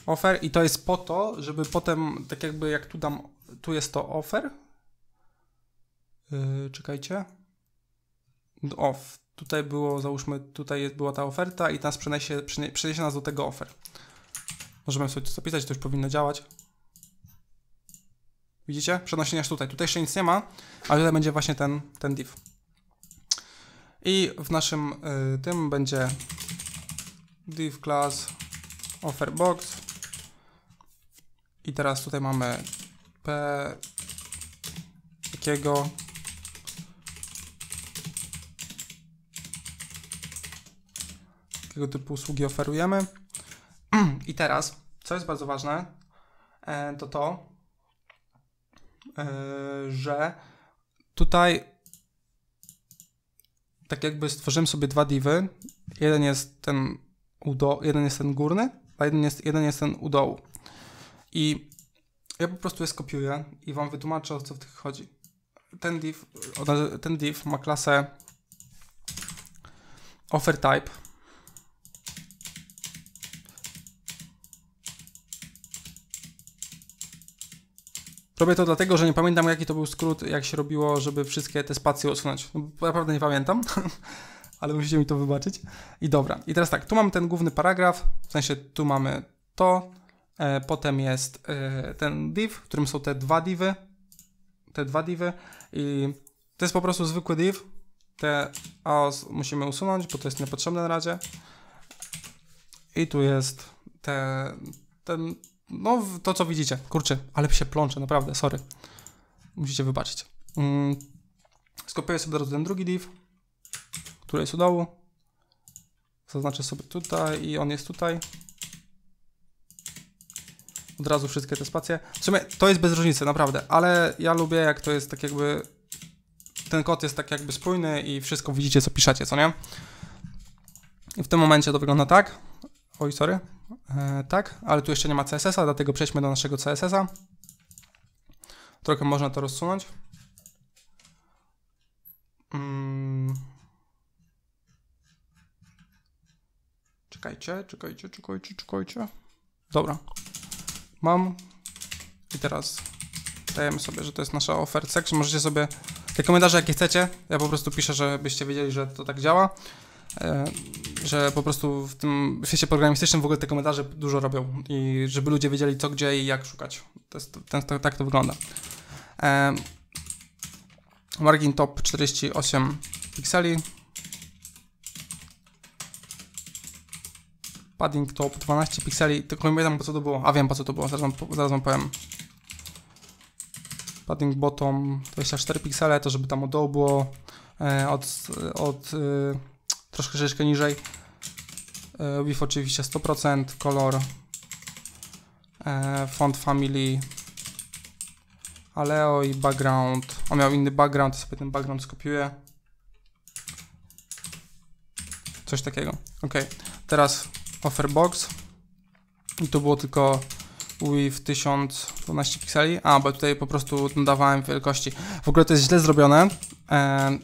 offer i to jest po to, żeby potem, tak jakby jak tu dam, tu jest to offer. Yy, czekajcie. Off. Tutaj było, załóżmy, tutaj była ta oferta i nas przeniesie, przeniesie nas do tego offer. Możemy sobie to zapisać, to już powinno działać. Widzicie? Przenosi nas tutaj. Tutaj jeszcze nic nie ma, ale tutaj będzie właśnie ten, ten div. I w naszym y, tym będzie div class box i teraz tutaj mamy p takiego jakiego typu usługi oferujemy. I teraz, co jest bardzo ważne, e, to to, e, że tutaj tak jakby stworzyłem sobie dwa divy. Jeden jest ten u do, jeden jest ten górny, a jeden jest, jeden jest ten u dołu. I ja po prostu je skopiuję i wam wytłumaczę o co w tych chodzi. Ten div, ten div ma klasę offer type Robię to dlatego, że nie pamiętam jaki to był skrót, jak się robiło, żeby wszystkie te spacje usunąć. naprawdę no, nie pamiętam, ale musicie mi to wybaczyć. I dobra, i teraz tak, tu mamy ten główny paragraf, w sensie tu mamy to, e, potem jest e, ten div, w którym są te dwa divy, te dwa divy i to jest po prostu zwykły div, te AOS musimy usunąć, bo to jest niepotrzebne na razie. I tu jest te, ten no to co widzicie, kurczę, ale się plączę, naprawdę, sorry. Musicie wybaczyć. Mm. Skopiuję sobie teraz ten drugi div, który jest u dołu. Zaznaczę sobie tutaj i on jest tutaj. Od razu wszystkie te spacje. W sumie to jest bez różnicy, naprawdę, ale ja lubię jak to jest tak jakby... Ten kod jest tak jakby spójny i wszystko widzicie co piszecie, co nie? I w tym momencie to wygląda tak. Oj, sorry. E, tak, ale tu jeszcze nie ma CSS-a, dlatego przejdźmy do naszego CSS-a. Trochę można to rozsunąć. Hmm. Czekajcie, czekajcie, czekajcie, czekajcie. Dobra. Mam. I teraz dajemy sobie, że to jest nasza oferta. Możecie sobie te komentarze jakie chcecie. Ja po prostu piszę, żebyście wiedzieli, że to tak działa. E, że po prostu w tym świecie programistycznym w ogóle te komentarze dużo robią i żeby ludzie wiedzieli co, gdzie i jak szukać. To jest, ten, to, tak to wygląda. E, margin top 48 pikseli. Padding top 12 pikseli. Tylko nie wiem po co to było. A wiem po co to było, zaraz wam, zaraz wam powiem. Padding bottom 24 piksele, to żeby tam od dołu było. E, od, od e, troszkę troszeczkę niżej. E, WIF oczywiście 100%, kolor, e, font family, Aleo i background. On miał inny background, to sobie ten background skopiuję. Coś takiego. Ok, teraz offer box. I to było tylko w 1012 pikseli. A, bo tutaj po prostu dodawałem wielkości. W ogóle to jest źle zrobione. Eee,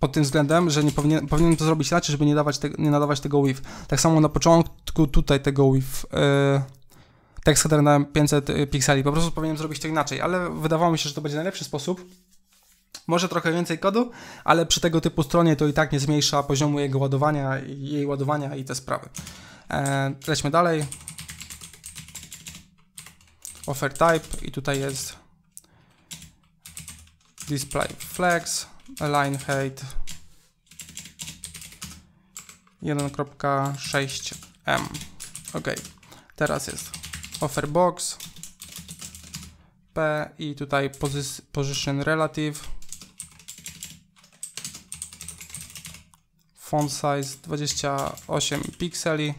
pod tym względem, że nie powinien, to zrobić inaczej, żeby nie, dawać te, nie nadawać tego WIF. Tak samo na początku tutaj tego WIF. yy, e, tekst header na 500 e, pikseli. Po prostu powinienem zrobić to inaczej, ale wydawało mi się, że to będzie najlepszy sposób. Może trochę więcej kodu, ale przy tego typu stronie to i tak nie zmniejsza poziomu jego ładowania, jej ładowania i te sprawy. E, lećmy dalej. Offer type i tutaj jest display flex line height 1.6m. Ok, teraz jest offer box p i tutaj position relative font size 28 pikseli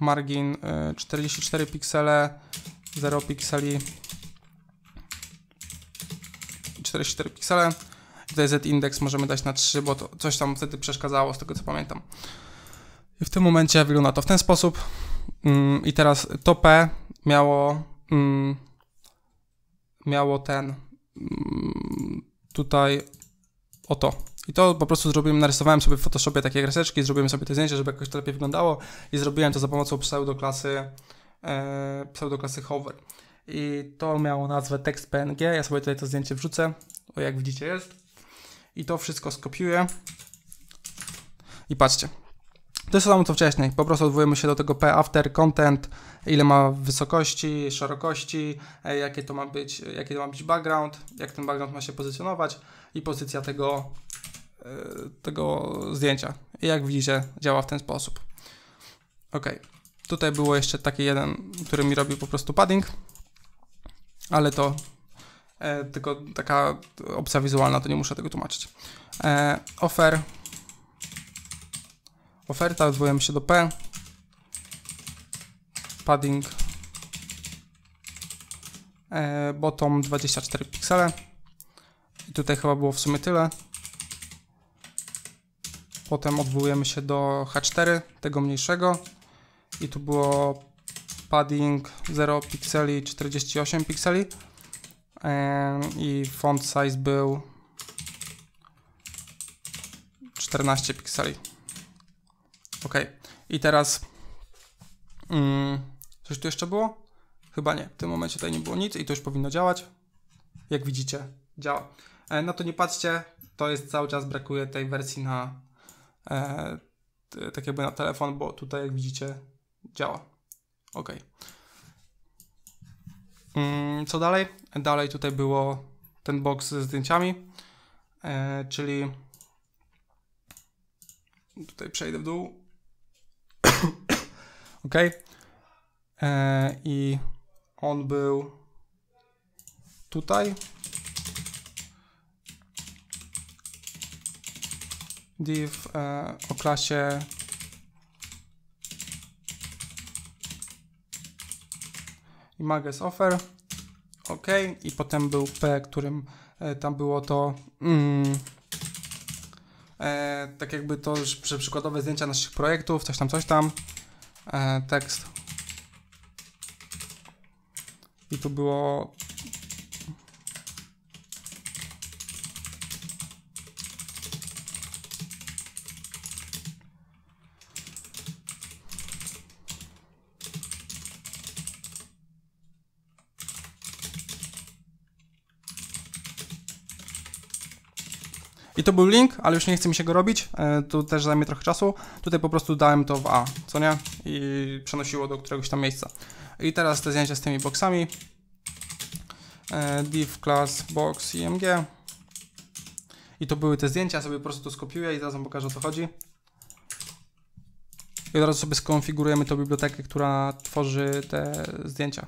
margin 44 y, piksele 0 pikseli 44 piksele. I tutaj z-index możemy dać na 3, bo to coś tam wtedy przeszkadzało, z tego co pamiętam. I w tym momencie wygląda to w ten sposób. Mm, I teraz to P miało, mm, miało ten mm, tutaj oto. I to po prostu zrobiłem, narysowałem sobie w Photoshopie takie kreseczki, zrobiłem sobie te zdjęcie, żeby jakoś to lepiej wyglądało i zrobiłem to za pomocą pseudoklasy, e, pseudoklasy hover. I to miało nazwę tekst PNG. Ja sobie tutaj to zdjęcie wrzucę. O, jak widzicie jest. I to wszystko skopiuję. I patrzcie. To jest to samo co wcześniej. Po prostu odwołujemy się do tego P after content, ile ma wysokości, szerokości, jakie to ma być, jaki to ma być background, jak ten background ma się pozycjonować i pozycja tego, e, tego zdjęcia. I jak widzicie, działa w ten sposób. Ok. Tutaj było jeszcze taki jeden, który mi robił po prostu padding ale to e, tylko taka opcja wizualna, to nie muszę tego tłumaczyć. E, oferta, odwołujemy się do P, padding e, bottom 24 piksele i tutaj chyba było w sumie tyle. Potem odwołujemy się do H4, tego mniejszego i tu było padding 0 pikseli 48 pikseli i font size był 14 pikseli. Ok, i teraz mm, coś tu jeszcze było? Chyba nie, w tym momencie tutaj nie było nic i to już powinno działać. Jak widzicie, działa. E, to nie patrzcie, to jest cały czas brakuje tej wersji na e, tak jakby na telefon, bo tutaj jak widzicie działa. OK. Mm, co dalej? Dalej tutaj było ten box ze zdjęciami, e, czyli tutaj przejdę w dół. OK. E, I on był tutaj. Div e, o klasie Images Offer. OK. I potem był P, którym e, tam było to. Mm, e, tak jakby to przy, przykładowe zdjęcia naszych projektów, coś tam, coś tam. E, tekst. I tu było I to był link, ale już nie chce mi się go robić, e, tu też zajmie trochę czasu. Tutaj po prostu dałem to w A, co nie? I przenosiło do któregoś tam miejsca. I teraz te zdjęcia z tymi boxami. E, div class box img. I to były te zdjęcia, sobie po prostu to skopiuję i zaraz wam pokażę o co chodzi. I od razu sobie skonfigurujemy tą bibliotekę, która tworzy te zdjęcia.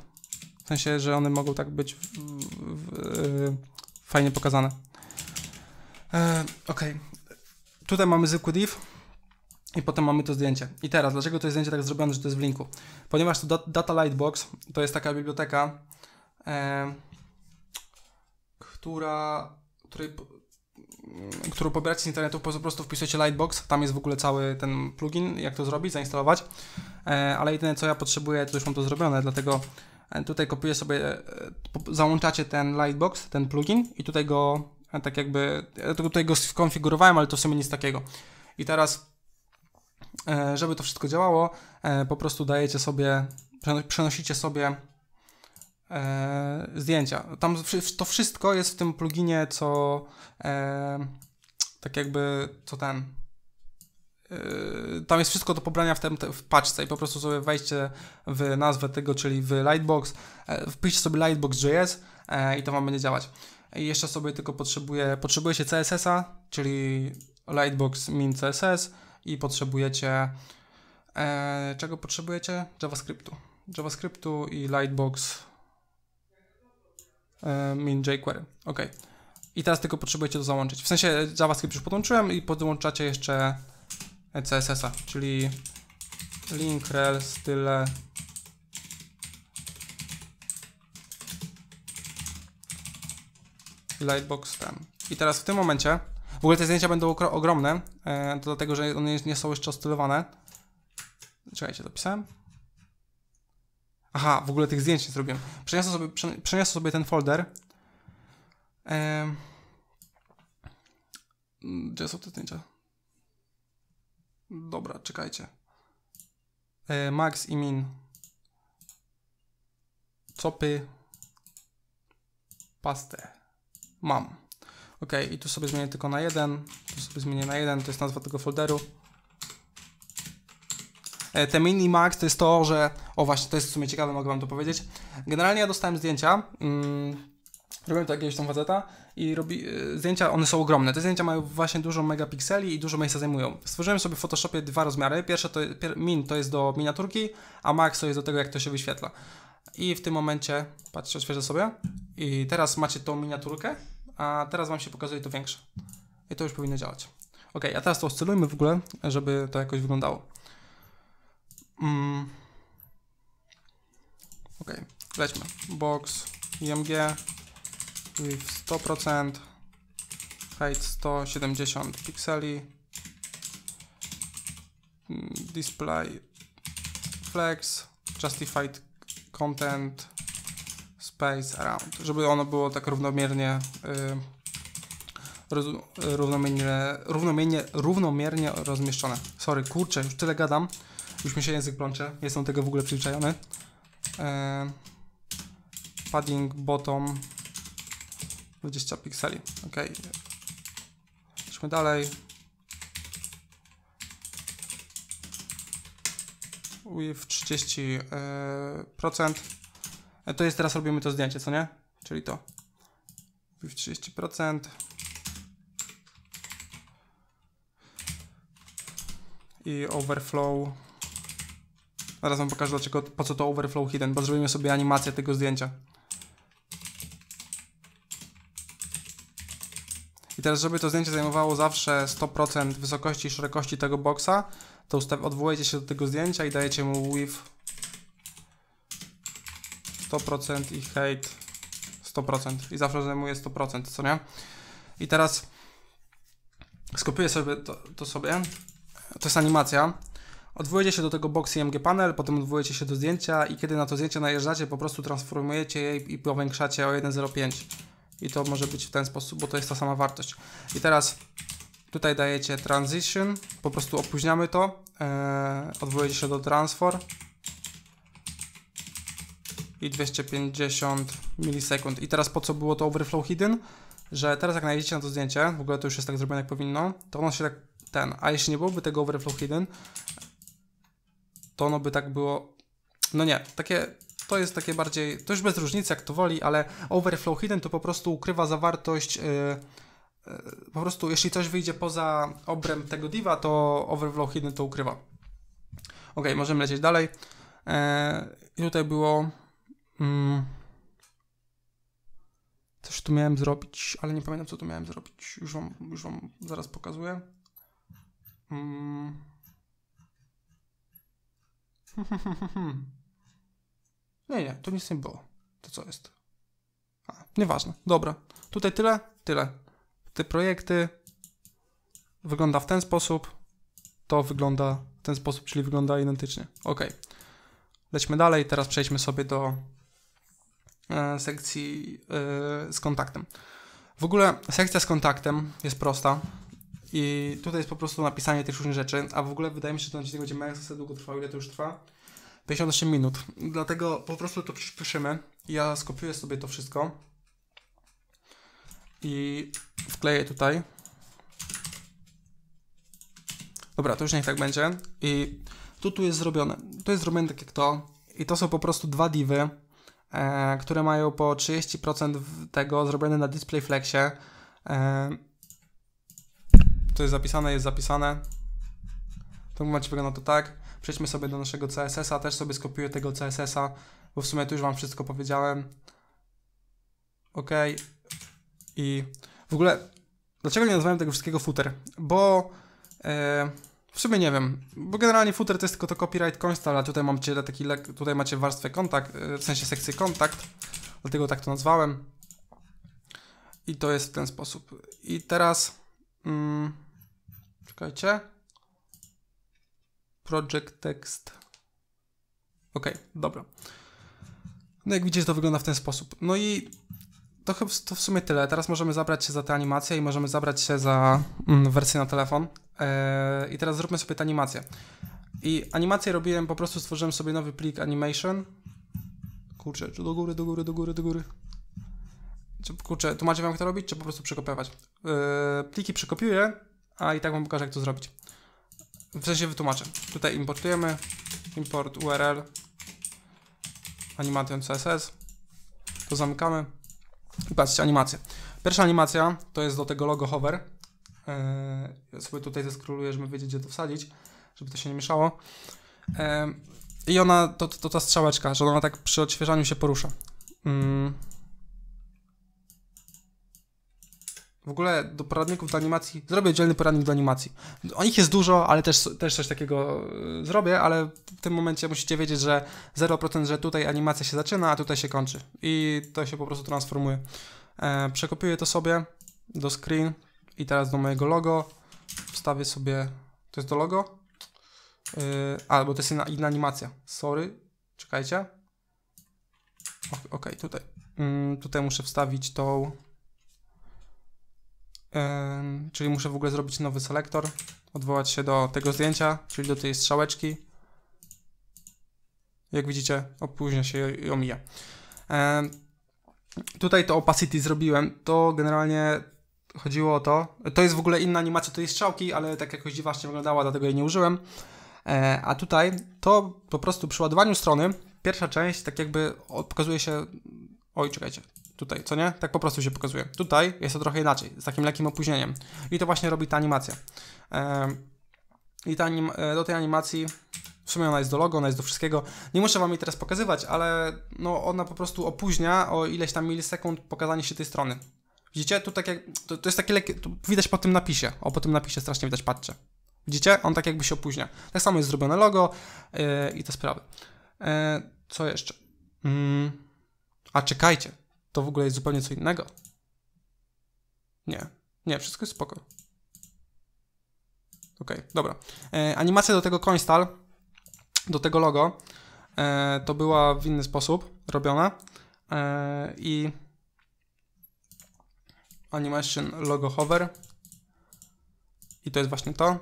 W sensie, że one mogą tak być w, w, w, e, fajnie pokazane. E, okej. ok. Tutaj mamy zwykły div i potem mamy to zdjęcie. I teraz, dlaczego to jest zdjęcie tak zrobione, że to jest w linku? Ponieważ to Data Lightbox to jest taka biblioteka, e, która, której, mm, którą pobieracie z internetu, po prostu wpisujecie Lightbox, tam jest w ogóle cały ten plugin, jak to zrobić, zainstalować, e, ale jedyne co ja potrzebuję, to już mam to zrobione, dlatego e, tutaj kopiuję sobie, e, załączacie ten Lightbox, ten plugin i tutaj go tak jakby, ja tutaj go skonfigurowałem, ale to w sumie nic takiego. I teraz, e, żeby to wszystko działało, e, po prostu dajecie sobie, przenosicie sobie e, zdjęcia. Tam to wszystko jest w tym pluginie, co tak jakby, co ten, tam jest wszystko do pobrania w, tem, w paczce i po prostu sobie wejdźcie w nazwę tego, czyli w Lightbox, wpiszcie sobie Lightbox.js i to Wam będzie działać. I jeszcze sobie tylko potrzebuje, potrzebujecie CSS-a, czyli Lightbox min CSS i potrzebujecie e, czego potrzebujecie? JavaScriptu. JavaScriptu i Lightbox e, min jQuery. Ok. I teraz tylko potrzebujecie to załączyć. W sensie JavaScript już podłączyłem i podłączacie jeszcze CSS-a, czyli link rel style Lightbox ten. I teraz w tym momencie, w ogóle te zdjęcia będą ogromne, e, dlatego że one nie są jeszcze ostylowane. Czekajcie, dopisałem. Aha, w ogóle tych zdjęć nie zrobiłem. Przeniosę sobie, przeniosę sobie ten folder. E, mm, gdzie są te zdjęcia? Dobra, czekajcie. E, Max i Min. Copy. Pastę mam. Ok, i tu sobie zmienię tylko na jeden, tu sobie zmienię na jeden, to jest nazwa tego folderu. E, te minimax to jest to, że, o właśnie, to jest w sumie ciekawe, mogę wam to powiedzieć. Generalnie ja dostałem zdjęcia, mm, robiłem to jakiegoś tam faceta i robi, e, zdjęcia, one są ogromne. Te zdjęcia mają właśnie dużo megapikseli i dużo miejsca zajmują. Stworzyłem sobie w Photoshopie dwa rozmiary. Pierwsze to pier, min to jest do miniaturki, a max to jest do tego, jak to się wyświetla. I w tym momencie, patrzcie, odświeżę sobie i teraz macie tą miniaturkę a teraz Wam się pokazuje to większe. I to już powinno działać. Ok, a teraz to oscylujmy w ogóle, żeby to jakoś wyglądało. Mm. Ok, lećmy. Box IMG with 100% height 170 pikseli mm, display flex justified content space around, żeby ono było tak równomiernie y, równomiernie, równomiernie, równomiernie rozmieszczone. Sorry, kurczę, już tyle gadam. Już mi się język plącze. Jestem tego w ogóle przyzwyczajony. Y, padding bottom 20 pikseli. Ok. Idźmy dalej. With 30%. Y, procent. E, to jest teraz robimy to zdjęcie, co nie? Czyli to. Wpływ 30%. I overflow. Zaraz wam pokażę dlaczego, po co to overflow hidden, bo zrobimy sobie animację tego zdjęcia. I teraz, żeby to zdjęcie zajmowało zawsze 100% wysokości i szerokości tego boxa, to odwołujecie się do tego zdjęcia i dajecie mu width 100% i hate 100% i zawsze zajmuje 100%, co nie? I teraz skopiuję sobie to, to sobie, to jest animacja, Odwołujecie się do tego box IMG panel, potem odwołujecie się do zdjęcia i kiedy na to zdjęcie najeżdżacie, po prostu transformujecie je i powiększacie o 1,05. I to może być w ten sposób, bo to jest ta sama wartość. I teraz tutaj dajecie transition, po prostu opóźniamy to, yy, odwołujecie się do transform, i 250 milisekund. I teraz po co było to overflow hidden? Że teraz jak najdziecie na to zdjęcie, w ogóle to już jest tak zrobione jak powinno, to ono się tak ten, a jeśli nie byłoby tego overflow hidden, to ono by tak było, no nie, takie to jest takie bardziej, to już bez różnicy jak to woli, ale overflow hidden to po prostu ukrywa zawartość, yy, yy, po prostu jeśli coś wyjdzie poza obręb tego diva, to overflow hidden to ukrywa. Ok, możemy lecieć dalej. E, i tutaj było Mm. Coś tu miałem zrobić, ale nie pamiętam, co tu miałem zrobić. Już wam, już wam zaraz pokazuję. Mm. nie, nie, to nic nie było. To co jest? A, nieważne. Dobra. Tutaj tyle, tyle. Te projekty wygląda w ten sposób. To wygląda w ten sposób, czyli wygląda identycznie. Ok. Lećmy dalej. Teraz przejdźmy sobie do E, sekcji e, z kontaktem. W ogóle sekcja z kontaktem jest prosta i tutaj jest po prostu napisanie tych różnych rzeczy, a w ogóle wydaje mi się, że ten odcinek będzie mega długo trwał. Ile to już trwa? 58 minut. Dlatego po prostu to przyspieszymy. Ja skopiuję sobie to wszystko i wkleję tutaj. Dobra, to już niech tak będzie. I tu, tu jest zrobione. To jest zrobione tak jak to. I to są po prostu dwa divy E, które mają po 30% tego zrobione na display flexie. E, to jest zapisane, jest zapisane. W macie momencie wygląda to tak. Przejdźmy sobie do naszego CSS-a, też sobie skopiuję tego CSS-a, bo w sumie tu już Wam wszystko powiedziałem. OK. I w ogóle, dlaczego nie nazwałem tego wszystkiego footer? Bo... Yy, w sumie nie wiem, bo generalnie footer to jest tylko to copyright consta, ale tutaj, mam taki, tutaj macie warstwę kontakt, e, w sensie sekcję kontakt, dlatego tak to nazwałem. I to jest w ten sposób. I teraz, mm, czekajcie, project text. Ok, dobra. No jak widzicie, to wygląda w ten sposób. No i to, to w sumie tyle. Teraz możemy zabrać się za te animacje i możemy zabrać się za mm, wersję na telefon. Eee, I teraz zróbmy sobie tę animację. I animację robiłem, po prostu stworzyłem sobie nowy plik animation. Kurczę, czy do góry, do góry, do góry, do góry. Czy, kurczę, tu macie wam jak to robić, czy po prostu przekopiować? Eee, pliki przekopiuję, a i tak wam pokażę, jak to zrobić. W sensie wytłumaczę. Tutaj importujemy, import URL, animation.css. CSS, to zamykamy. I patrzcie, animacje. Pierwsza animacja to jest do tego logo hover. ja e, sobie tutaj zeskroluję, żeby wiedzieć, gdzie to wsadzić, żeby to się nie mieszało. E, I ona, to, to, to, ta strzałeczka, że ona tak przy odświeżaniu się porusza. Mm. W ogóle do poradników do animacji zrobię oddzielny poradnik do animacji. O nich jest dużo, ale też, też coś takiego y, zrobię, ale w tym momencie musicie wiedzieć, że 0%, że tutaj animacja się zaczyna, a tutaj się kończy. I to się po prostu transformuje. E, przekopiuję to sobie do screen i teraz do mojego logo. Wstawię sobie. To jest to logo? Y, albo a, bo to jest inna, inna animacja. Sorry, czekajcie. Okej, okay, tutaj. Mm, tutaj muszę wstawić tą czyli muszę w ogóle zrobić nowy selektor, odwołać się do tego zdjęcia, czyli do tej strzałeczki. Jak widzicie, opóźnia się i omija. Tutaj to opacity zrobiłem, to generalnie chodziło o to, to jest w ogóle inna animacja tej strzałki, ale tak jakoś dziwacznie wyglądała, dlatego jej nie użyłem. E, a tutaj to po prostu przy ładowaniu strony pierwsza część tak jakby pokazuje się, oj czekajcie, tutaj, co nie? Tak po prostu się pokazuje. Tutaj jest to trochę inaczej, z takim lekkim opóźnieniem. I to właśnie robi ta animacja. I ta anim e, do tej animacji w sumie ona jest do logo, ona jest do wszystkiego. Nie muszę wam jej teraz pokazywać, ale no ona po prostu opóźnia o ileś tam milisekund pokazanie się tej strony. Widzicie? Tu tak jak, to, to jest takie lekkie, widać po tym napisie. O, po tym napisie strasznie widać, patrzcie. Widzicie? On tak jakby się opóźnia. Tak samo jest zrobione logo yy, i te sprawy. Yy, co jeszcze? Mm. A czekajcie, to w ogóle jest zupełnie co innego. Nie, nie, wszystko jest spoko. Okej, okay, dobra. E, animacja do tego coinstall, do tego logo, e, to była w inny sposób robiona e, i animation logo hover i to jest właśnie to.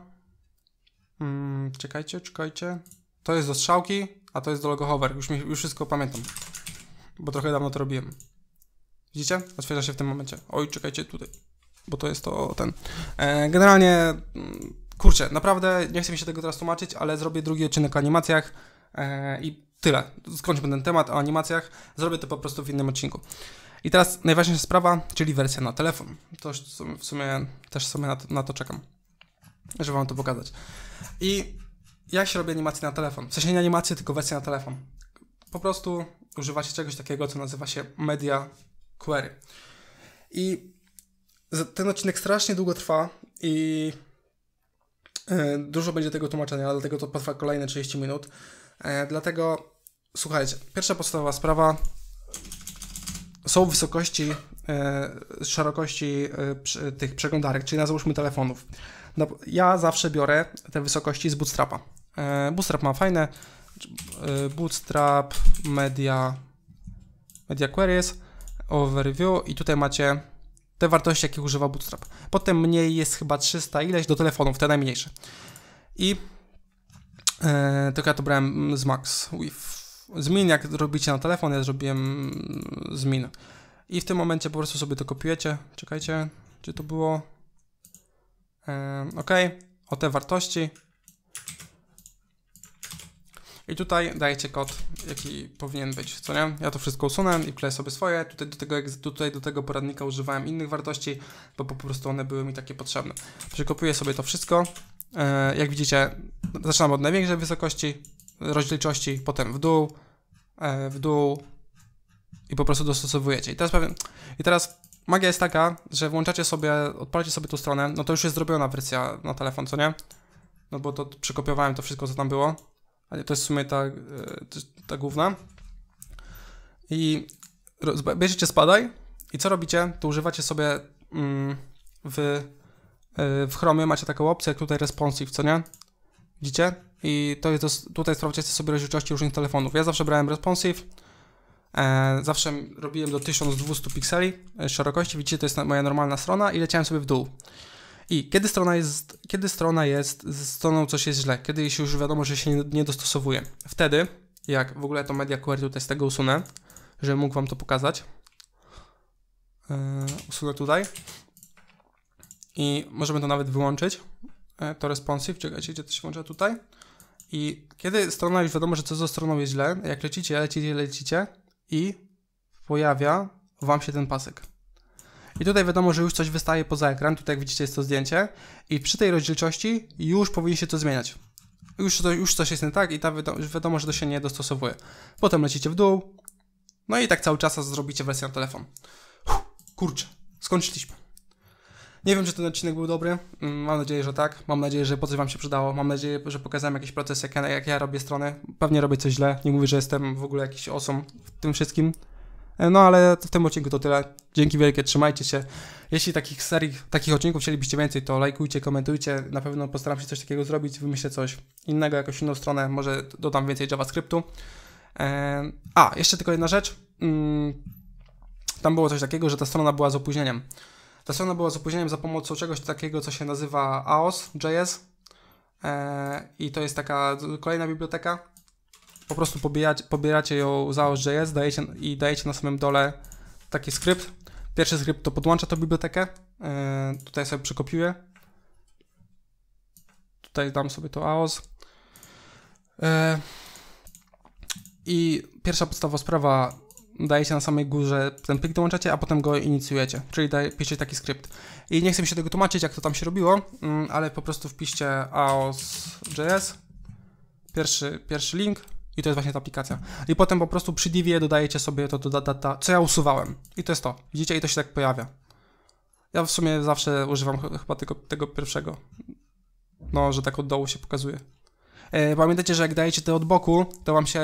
Mm, czekajcie, czekajcie. To jest do strzałki, a to jest do logo hover. Już, mi, już wszystko pamiętam, bo trochę dawno to robiłem. Widzicie? Otwiera się w tym momencie. Oj, czekajcie tutaj, bo to jest to ten. E, generalnie, mm, kurczę, naprawdę nie chcę mi się tego teraz tłumaczyć, ale zrobię drugi odcinek o animacjach e, i tyle. Skończmy ten temat o animacjach, zrobię to po prostu w innym odcinku. I teraz najważniejsza sprawa, czyli wersja na telefon. To w sumie też sobie na to, na to czekam, żeby wam to pokazać. I jak się robi animacje na telefon? W sensie nie animacje, tylko wersja na telefon. Po prostu używacie czegoś takiego, co nazywa się media query. I ten odcinek strasznie długo trwa i e, dużo będzie tego tłumaczenia, dlatego to potrwa kolejne 30 minut. E, dlatego słuchajcie, pierwsza podstawowa sprawa są wysokości, e, szerokości tych przeglądarek, czyli na załóżmy telefonów. No, ja zawsze biorę te wysokości z Bootstrapa. Bootstrap ma fajne Bootstrap Media Media Queries overview i tutaj macie te wartości, jakich używa Bootstrap. Potem mniej jest chyba 300 ileś do telefonów, te najmniejsze. I e, tylko ja to brałem mm, z Max with. min jak robicie na telefon, ja zrobiłem mm, z min. I w tym momencie po prostu sobie to kopiujecie. Czekajcie, gdzie to było? E, ok, o te wartości i tutaj dajecie kod, jaki powinien być, co nie? Ja to wszystko usunę i wkleję sobie swoje. Tutaj do tego, tutaj do tego poradnika używałem innych wartości, bo po prostu one były mi takie potrzebne. Przekopuję sobie to wszystko. E, jak widzicie, zaczynam od największej wysokości rozdzielczości, potem w dół, e, w dół i po prostu dostosowujecie. I teraz, powiem, i teraz magia jest taka, że włączacie sobie, odpalacie sobie tą stronę, no to już jest zrobiona wersja na telefon, co nie? No bo to przekopiowałem to wszystko, co tam było ale to jest w sumie ta, e, ta główna. I bierzecie spadaj i co robicie? To używacie sobie mm, w, e, w Chromie, macie taką opcję jak tutaj responsive, co nie? Widzicie? I to jest, tutaj sprawdzacie sobie rozdzielczości różnych telefonów. Ja zawsze brałem responsive, e, zawsze robiłem do 1200 pikseli szerokości, widzicie, to jest moja normalna strona i leciałem sobie w dół. I kiedy strona jest, kiedy strona jest stroną coś jest źle, kiedy się już wiadomo, że się nie, dostosowuje, wtedy, jak w ogóle to media query tutaj z tego usunę, żebym mógł wam to pokazać. Yy, usunę tutaj. I możemy to nawet wyłączyć. Yy, to responsive, czekajcie, gdzie to się włącza tutaj. I kiedy strona już wiadomo, że co za stroną jest źle, jak lecicie, lecicie, lecicie i pojawia wam się ten pasek. I tutaj wiadomo, że już coś wystaje poza ekran, tutaj jak widzicie jest to zdjęcie i przy tej rozdzielczości już powinien się to zmieniać. Już, to, już coś jest nie tak i ta wiadomo, wiadomo, że to się nie dostosowuje. Potem lecicie w dół, no i tak cały czas zrobicie wersję na telefon. Uff, kurczę, skończyliśmy. Nie wiem, czy ten odcinek był dobry. Mm, mam nadzieję, że tak. Mam nadzieję, że po coś Wam się przydało. Mam nadzieję, że pokazałem jakiś proces, jak ja, jak ja robię strony. Pewnie robię coś źle. Nie mówię, że jestem w ogóle jakiś osom w tym wszystkim. E, no ale w tym odcinku to tyle. Dzięki wielkie, trzymajcie się. Jeśli takich serii, takich odcinków chcielibyście więcej, to lajkujcie, komentujcie. Na pewno postaram się coś takiego zrobić, wymyślę coś innego, jakąś inną stronę, może dodam więcej JavaScriptu. E, a, jeszcze tylko jedna rzecz. Mm, tam było coś takiego, że ta strona była z opóźnieniem. Ta strona była z opóźnieniem za pomocą czegoś takiego, co się nazywa AOS.js e, i to jest taka kolejna biblioteka, po prostu pobieracie, pobieracie ją za OSJS dajecie, i dajecie na samym dole taki skrypt. Pierwszy skrypt to podłącza tą bibliotekę. Yy, tutaj sobie przekopiuję. Tutaj dam sobie to AOS. Yy, e, I pierwsza podstawowa sprawa, dajecie na samej górze ten plik dołączacie, a potem go inicjujecie, czyli daj, piszecie taki skrypt. I nie chcę mi się tego tłumaczyć, jak to tam się robiło, yy, ale po prostu wpiszcie AOS.js, pierwszy, pierwszy link, i to jest właśnie ta aplikacja. I potem po prostu przy Divie dodajecie sobie to do data, co ja usuwałem. I to jest to. Widzicie? I to się tak pojawia. Ja w sumie zawsze używam chyba tego, tego pierwszego. No, że tak od dołu się pokazuje. E, Pamiętajcie, że jak dajecie te od boku, to wam się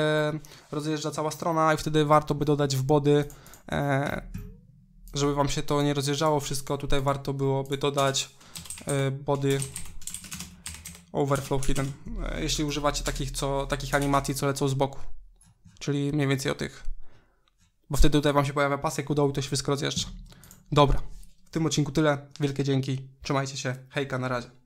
rozjeżdża cała strona i wtedy warto by dodać w body, e, żeby wam się to nie rozjeżdżało wszystko, tutaj warto byłoby dodać e, body Overflow hidden, e, jeśli używacie takich, co, takich animacji, co lecą z boku. Czyli mniej więcej o tych. Bo wtedy tutaj Wam się pojawia pasek u dołu i to się wszystko rozjeżdża. Dobra, w tym odcinku tyle. Wielkie dzięki. Trzymajcie się. Hejka, na razie.